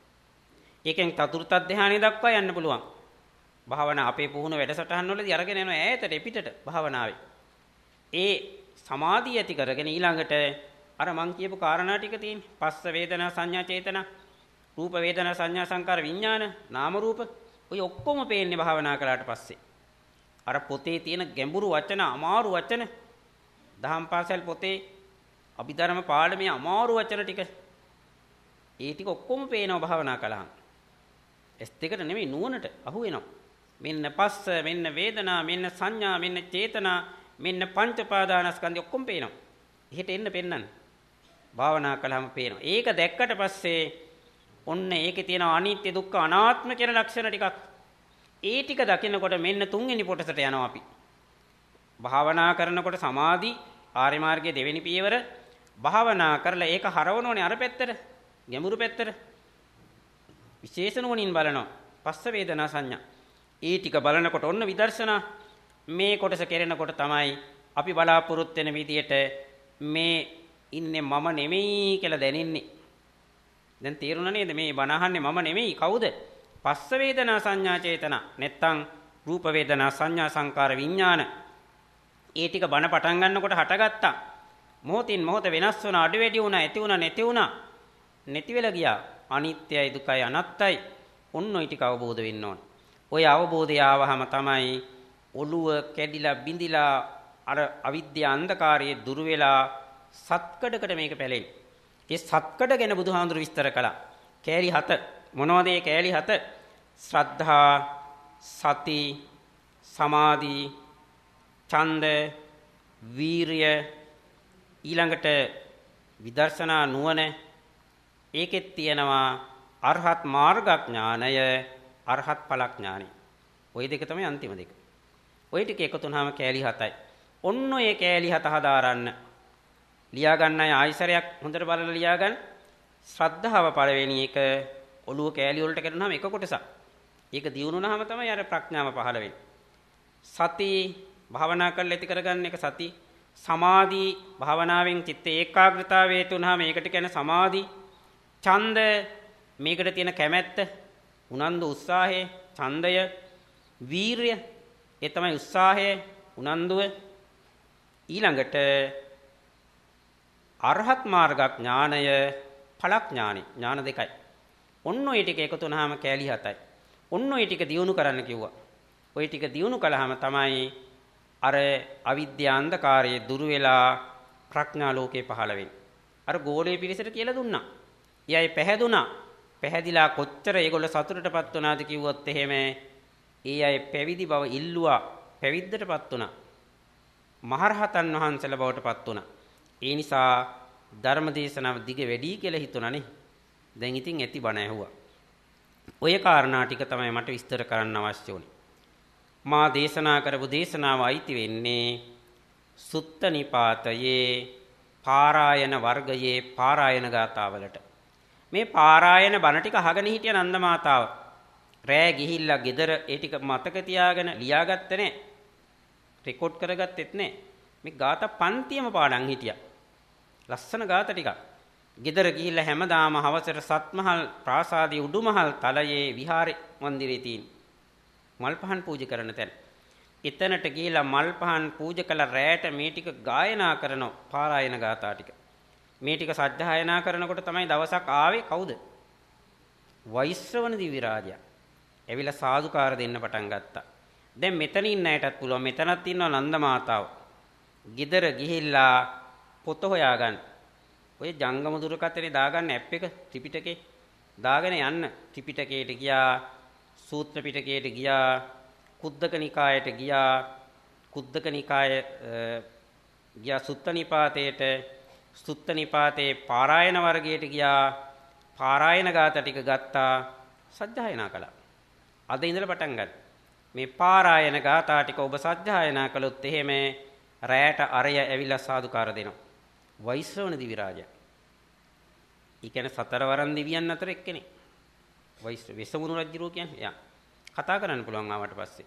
ඒකෙන් චතුර්ථ ධානය දක්වා යන්න පුළුවන්. භාවනා අපේ පුහුණු වැඩසටහන් වලදී අරගෙන යන ඈතට පිටට භාවනාවේ. ඒ සමාධිය ඇති කරගෙන ඊළඟට අර මං කියපු කාරණා ටික තියෙන්නේ. පස්ස වේදනා සංඥා චේතනා රූප වේදනා සංඥා සංකාර විඥාන නාම රූප ඔය ඔක්කොම පේන්නේ භාවනා කරාට පස්සේ. අර පොතේ තියෙන ගැඹුරු වචන අමාරු වචන දහම් පාසල් පොතේ අභිධර්ම පාඩමේ අමාරු වචන ටික ඒ ටික ඔක්කොම පේනවා භාවනා කළාම. S දෙකට නෙමෙයි නුවණට අහු වෙනවා. මෙන්න පස්ස, මෙන්න වේදනා, මෙන්න සංඥා, මෙන්න චේතනා, මෙන්න පංච පාදානස්කන්ධය ඔක්කොම පේනවා. එහෙට එන්න පෙන්නන්න. භාවනා කළාම පේනවා. ඒක දැක්කට පස්සේ ඔන්න ඒකේ තියෙන අනිත්‍ය දුක්ඛ අනාත්ම කියන ලක්ෂණ ටිකක් ඒ ටික දකිනකොට මෙන්න තුන්වෙනි කොටසට යනවා අපි. භාවනා කරනකොට සමාධි ආර්ය මාර්ගයේ දෙවෙනි පියවර භාවනා කරලා ඒක හරවනෝනේ අර පැත්තට ගැඹුරු පැත්තට විශේෂ නුවණින් බලනවා. පස්ස වේදනා සංඥා. ඒ ටික බලනකොට ඔන්න විදර්ශනා මේ කොටස කෙරෙනකොට තමයි අපි බලාපොරොත්තු වෙන විදියට මේ ඉන්නේ මම නෙමෙයි කියලා දැනෙන්නේ. දැන් තේරුණා නේද මේ බණ අහන්නේ මම නෙමෙයි කවුද? පස්ස වේදනා සංඥා චේතන නැත්තම් රූප වේදනා සංඥා සංකාර විඥාන ඒ ටික බණ පටන් ගන්නකොට හටගත්තා. මොහොතින් මොහොත වෙනස් වුණා, අඩු වැඩි වුණා, ඇති වුණා, නැති වුණා. නැති වෙලා ගියා. අනිත්‍යයි දුකයි අනත්තයි ඔන්න ඔය ටික අවබෝධ වෙන්න ඕන. ওই අවබෝධය ආවහම තමයි ඔළුව කැඩිලා බිඳිලා අර අවිද්‍යා අන්ධකාරයේ දුර වෙලා සත්කඩකට මේක පැලෙන්නේ. ඒ සත්කඩ ගැන බුදුහාඳුර විස්තර කළා. කෑලි හත මොනවද ඒ කෑලි හත? ශ්‍රද්ධා, සති, සමාධි, ඡන්ද, වීරිය ඊළඟට විදර්ශනා නුවණ ඒකෙත් තියෙනවා අරහත් මාර්ගඥානය අරහත් ඵලඥානයි. ওই දෙක තමයි අන්තිම දෙක. ওই ටික එකතු වුනහම කෑලි 7යි. ඔන්න ඔය කෑලි 7 හදාරන්න. ලියා ගන්නයි ආයිසරයක් හොඳට බලලා ලියා ගන්න. ශ්‍රද්ධාව පළවෙනි එක ඔළුව කෑලි වලට කරනහම එක කොටසක්. ඒක දියුණුනහම තමයි අර ප්‍රඥාව පහළ වෙන්නේ. සති භාවනා කරලා ඇති කරගන්න එක සති සමාධි භාවනාවෙන් චිත්ත ඒකාග්‍රතාවයට උනහම ඒකට කියන සමාධි ඡන්ද මේකට තියෙන කැමැත්ත, උනන්දු උත්සාහය, ඡන්දය, වීරය, ඒ තමයි උත්සාහය, උනන්දුව ඊළඟට අරහත් මාර්ග ඥානය ඵලඥානෙ ඥාන දෙකයි. ඔන්න ඔය ටික එකතු වුනහම කෑලි හතයි. ඔන්න ඔය ටික දියුණු කරන්න කිව්වා. ඔය ටික දියුණු කළාම තමයි අර අවිද්‍යා අන්ධකාරයේ දුර වෙලා ප්‍රඥා ලෝකේ පහළ වෙන්නේ. අර ගෝලයේ පිරිසට කියලා දුන්නා. එයයි පැහැදුනා. පැහැදිලා කොච්චර ඒගොල්ල සතුටටපත් වුණාද කිව්වොත් එහෙම ඒ අය පැවිදි බව ඉල්ලුවා පැවිද්දටපත් වුණා. මහරහතන් වහන්සේලා බවටපත් වුණා. ඒ නිසා ධර්මදේශනාව දිග වැඩි කියලා හිතුණානේ. දැන් ඉතින් ඇති බණ ඇහුවා. ඔය කාරණා ටික තමයි මට විස්තර කරන්න අවශ්‍ය වුනේ. මා දේශනා කරපු දේශනාව අයිති වෙන්නේ සුත්ත නිපාතයේ පාරායන වර්ගයේ පාරායන ගාථාවලට. මේ පාරායන බණ ටික අහගෙන හිටිය නන්ද මාතාව රෑ ගිහිල්ලා ගෙදර ඒ ටික මතක තියාගෙන ලියාගත්තේ නෑ රෙකෝඩ් කරගත්තෙත් නෑ මේ ગાත පන්තියම පාඩම් හිටියා ලස්සන ગાත ටිකක් ගෙදර ගිහිල්ලා හැමදාම හවසට සත්මහල් ප්‍රාසාදයේ උඩුමහල් තලයේ විහාරේ මන්දිරේ තියෙන මල් පහන් පූජා කරන තැන එතනට ගිහිලා මල් පහන් පූජා කළ රෑට මේ ටික ගායනා කරන පාරායන ගාථා ටික මේ ටික සත්‍යයනා කරනකොට තමයි දවසක් ආවේ කවුද? වෛශ්‍රවණ දිවි රාජයා. ඇවිල්ලා සාදුකාර දෙන්න පටන් ගත්තා. දැන් මෙතන ඉන්න අයටත් පුළුවන් මෙතනත් ඉන්නවා නන්ද මාතාව. গিදර ගිහිල්ලා පොත හොයාගන්න. ඔය ජංගම දුරකථනේ දාගන්න ඇප් එක ත්‍රිපිටකේ දාගෙන යන්න ත්‍රිපිටකයට ගියා සූත්‍ර පිටකයට ගියා කුද්දක නිකායට ගියා කුද්දක නිකාය ගියා සුත්ත නිපාතයට ස්තුත්ත නිපාතේ පාරායන වර්ගයට ගියා පාරායන ගාත ටික ගත්තා සජ්ජායනා කළා අද ඉඳලා පටන් ගන්න මේ පාරායන ගාථා ටික ඔබ සජ්ජායනා කළොත් එහෙම රැයට අරය ඇවිල්ලා සාදුකාර දෙනවා වෛශ්‍රවණ දිවි රාජා ඒ කියන්නේ සතරවරන් දිවියන් අතර එක්කෙනෙක් වෛශ්‍ර වෙසමුණු රජුරෝ කියන්නේ යා කතා කරන්න පුළුවන් ආවට පස්සේ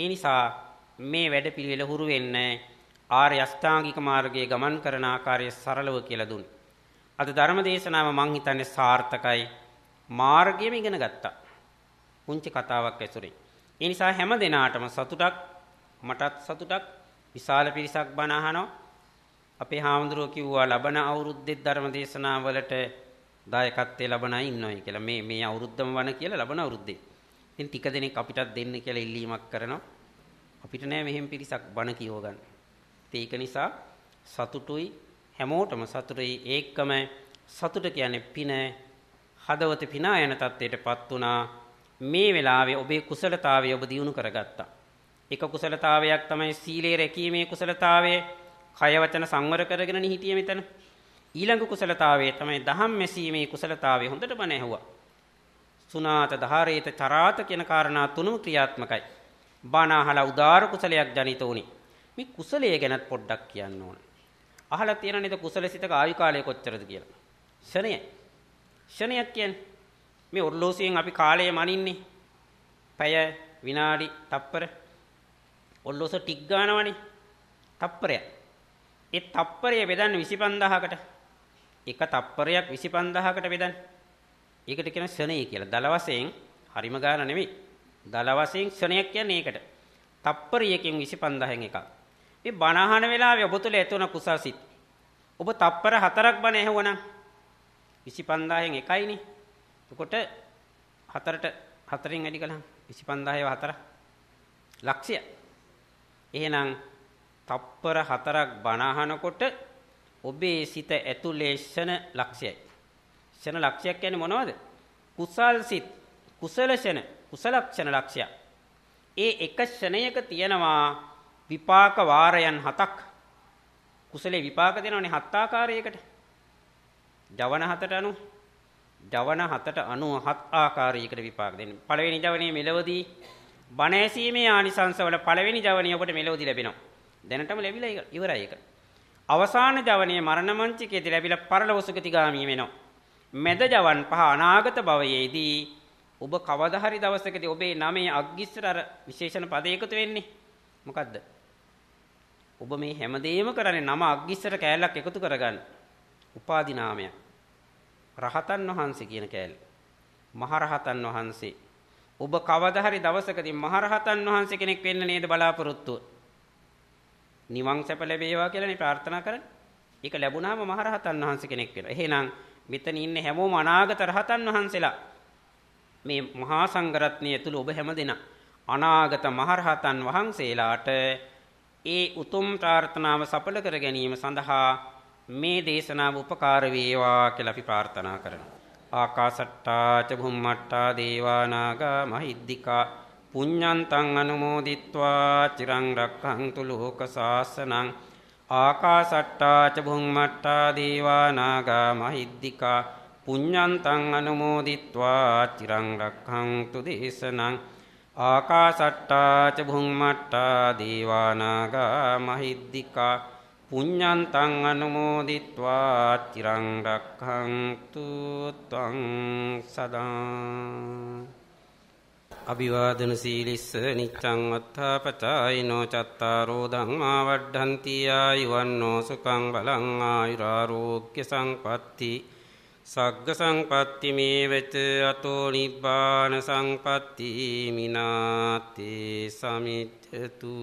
ඒ නිසා මේ වැඩ පිළිවෙල හුරු වෙන්නේ ආර්ය අෂ්ටාංගික මාර්ගයේ ගමන් කරන ආකාරය සරලව කියලා දුන්නේ. අද ධර්ම දේශනාව මං හිතන්නේ සාර්ථකයි. මාර්ගයම ඉගෙන ගත්තා. පුංචි කතාවක් ඇසුරින්. ඒ නිසා හැම දිනාටම සතුටක් මටත් සතුටක් විශාල පිරිසක් බණ අහනවා. අපේ හාමුදුරුවෝ කිව්වා ලබන අවුරුද්දේ ධර්ම දේශනාවලට දායකත්වයේ ලබන අය ඉන්නවයි කියලා. මේ මේ අවුරුද්දම වන කියලා ලබන අවුරුද්දේ. ඉතින් ටික දෙනෙක් අපිටත් දෙන්න කියලා ඉල්ලීමක් කරනවා. අපිට නෑ මෙහෙම පිරිසක් බණ කියව ගන්න. ඒක නිසා සතුටුයි හැමෝටම සතුටුයි ඒකම සතුට කියන්නේ පින හදවත පිනා යන තත්ත්වයටපත් වුණා මේ වෙලාවේ ඔබේ කුසලතාවය ඔබ දියුණු කරගත්තා එක කුසලතාවයක් තමයි සීලේ රැකීමේ කුසලතාවය කය වචන සංවර කරගෙන හිටියේ මෙතන ඊළඟ කුසලතාවය තමයි දහම් මැසීමේ කුසලතාවය හොඳට බණ ඇහුවා සුනාත ධාරේත චරාත කියන කාරණා තුනම ක්‍රියාත්මකයි බණ අහලා උදාාර කුසලයක් ජනිත වුණේ මේ කුසලය ගැනත් පොඩ්ඩක් කියන්න ඕන. අහලා තියෙන නේද කුසලසිතක ආයු කාලය කොච්චරද කියලා. ෂණය. ෂණයක් කියන්නේ මේ ඔර්ලෝසියෙන් අපි කාලය මනින්නේ. පැය විනාඩි තප්පර ඔල්ලොස ටික් ගන්නවනේ තප්පරයක් ඒ තප්පරය බෙදන්නේ 25000කට එක තප්පරයක් 25000කට බෙදන්නේ ඒකට කියන ෂණය කියලා දල වශයෙන් හරිම ගාන නෙමෙයි දල වශයෙන් ෂණයක් කියන්නේ ඒකට තප්පරයකින් 25000න් එකක් මේ බණහන වෙලාවේ ඔබ තුළ ඇති වුණ කුසසිත. ඔබ තප්පර හතරක් බණ ඇහුවනම් 25000න් එකයිනේ. එතකොට හතරට හතරෙන් වැඩි කළාම 25000ව හතර ලක්ෂය. එහෙනම් තප්පර හතරක් බණහනකොට ඔබේ සිත ඇතුලේ ෂණ ලක්ෂයයි. ෂණ ලක්ෂයක් කියන්නේ මොනවද? කුසල් සිත්, කුසල ෂණ, කුසල ක්ෂණ ලක්ෂය. ඒ එක ෂණයක තියෙනවා විපාක වාරයන් හතක් කුසලේ විපාක දෙනවනේ හත් ආකාරයකට. ජවන හතට අනුව ජවන හතට අනුව හත් ආකාරයකට විපාක දෙන්නේ. පළවෙනි ජවනයේ මෙලවදී බණ ඇසීමේ ආනිසංසවල පළවෙනි ජවනිය ඔබට මෙලවදී ලැබෙනවා. දැනටම ලැබිලා ඉවරයි ඒක. අවසාන ජවනයේ මරණ මංචකයේදී ලැබිලා පරලොව සුගතිගාමී වෙනවා. මෙද ජවන් පහ අනාගත භවයේදී ඔබ කවදා හරි දවසකදී ඔබේ නමේ අග්ගිස්සර විශේෂණ පද එකතු වෙන්නේ. මොකද්ද? ඔබ මේ හැමදේම කරන්නේ නම අග්ගිස්සර කෑල්ලක් එකතු කරගන්න. උපාදි නාමයක්. රහතන් වහන්සේ කියන කෑල්ල. මහරහතන් වහන්සේ. ඔබ කවදා හරි දවසකදී මහරහතන් වහන්සේ කෙනෙක් වෙන්න නේද බලාපොරොත්තු නිවන් සැප ලැබේවා කියලා නේ ප්‍රාර්ථනා කරන්නේ. ඒක ලැබුණාම මහරහතන් වහන්සේ කෙනෙක් වෙනවා. එහෙනම් මෙතන ඉන්නේ හැමෝම අනාගත රහතන් වහන්සේලා. මේ මහා සංඝරත්නය තුල ඔබ හැමදෙනා අනාගත මහරහතන් වහන්සේලාට ඒ උතුම් ප්‍රාර්ථනාව සඵල කර ගැනීම සඳහා මේ දේශනාව උපකාර වේවා කියලා අපි ප්‍රාර්ථනා කරනවා. ආකාසට්ටා ච භුම්මට්ටා දේවා නාග මහිද්దికා පුඤ්ඤන්තං අනුමෝදිත්වා චිරං රක්ඛන්තු ලෝක සාසනං ආකාසට්ටා ච භුම්මට්ටා දේවා නාග මහිද්దికා පුඤ්ඤන්තං අනුමෝදිත්වා චිරං රක්ඛන්තු දේශනං ආකාසට්ටා ච භුම්මට්ටා දීවානාගා මහිද්దికා පුඤ්ඤන්තං අනුමෝදිත්වා චිරං රක්ඛන්තු ත්වං සදා අභිවාදන සීලිස්ස නිච්ඡං අත්ථපචායිනෝ චත්තාරෝ ධම්මා වඩ්ඩಂತಿ ආයුවන්නෝ සුඛං බලං ආයුරාෝග්‍ය සංපත්ති සග්ග සංපත්ති මේ වෙත අතෝ නිබ්බාන සංපත්ති මිනාත්තේ සමිච්ඡතු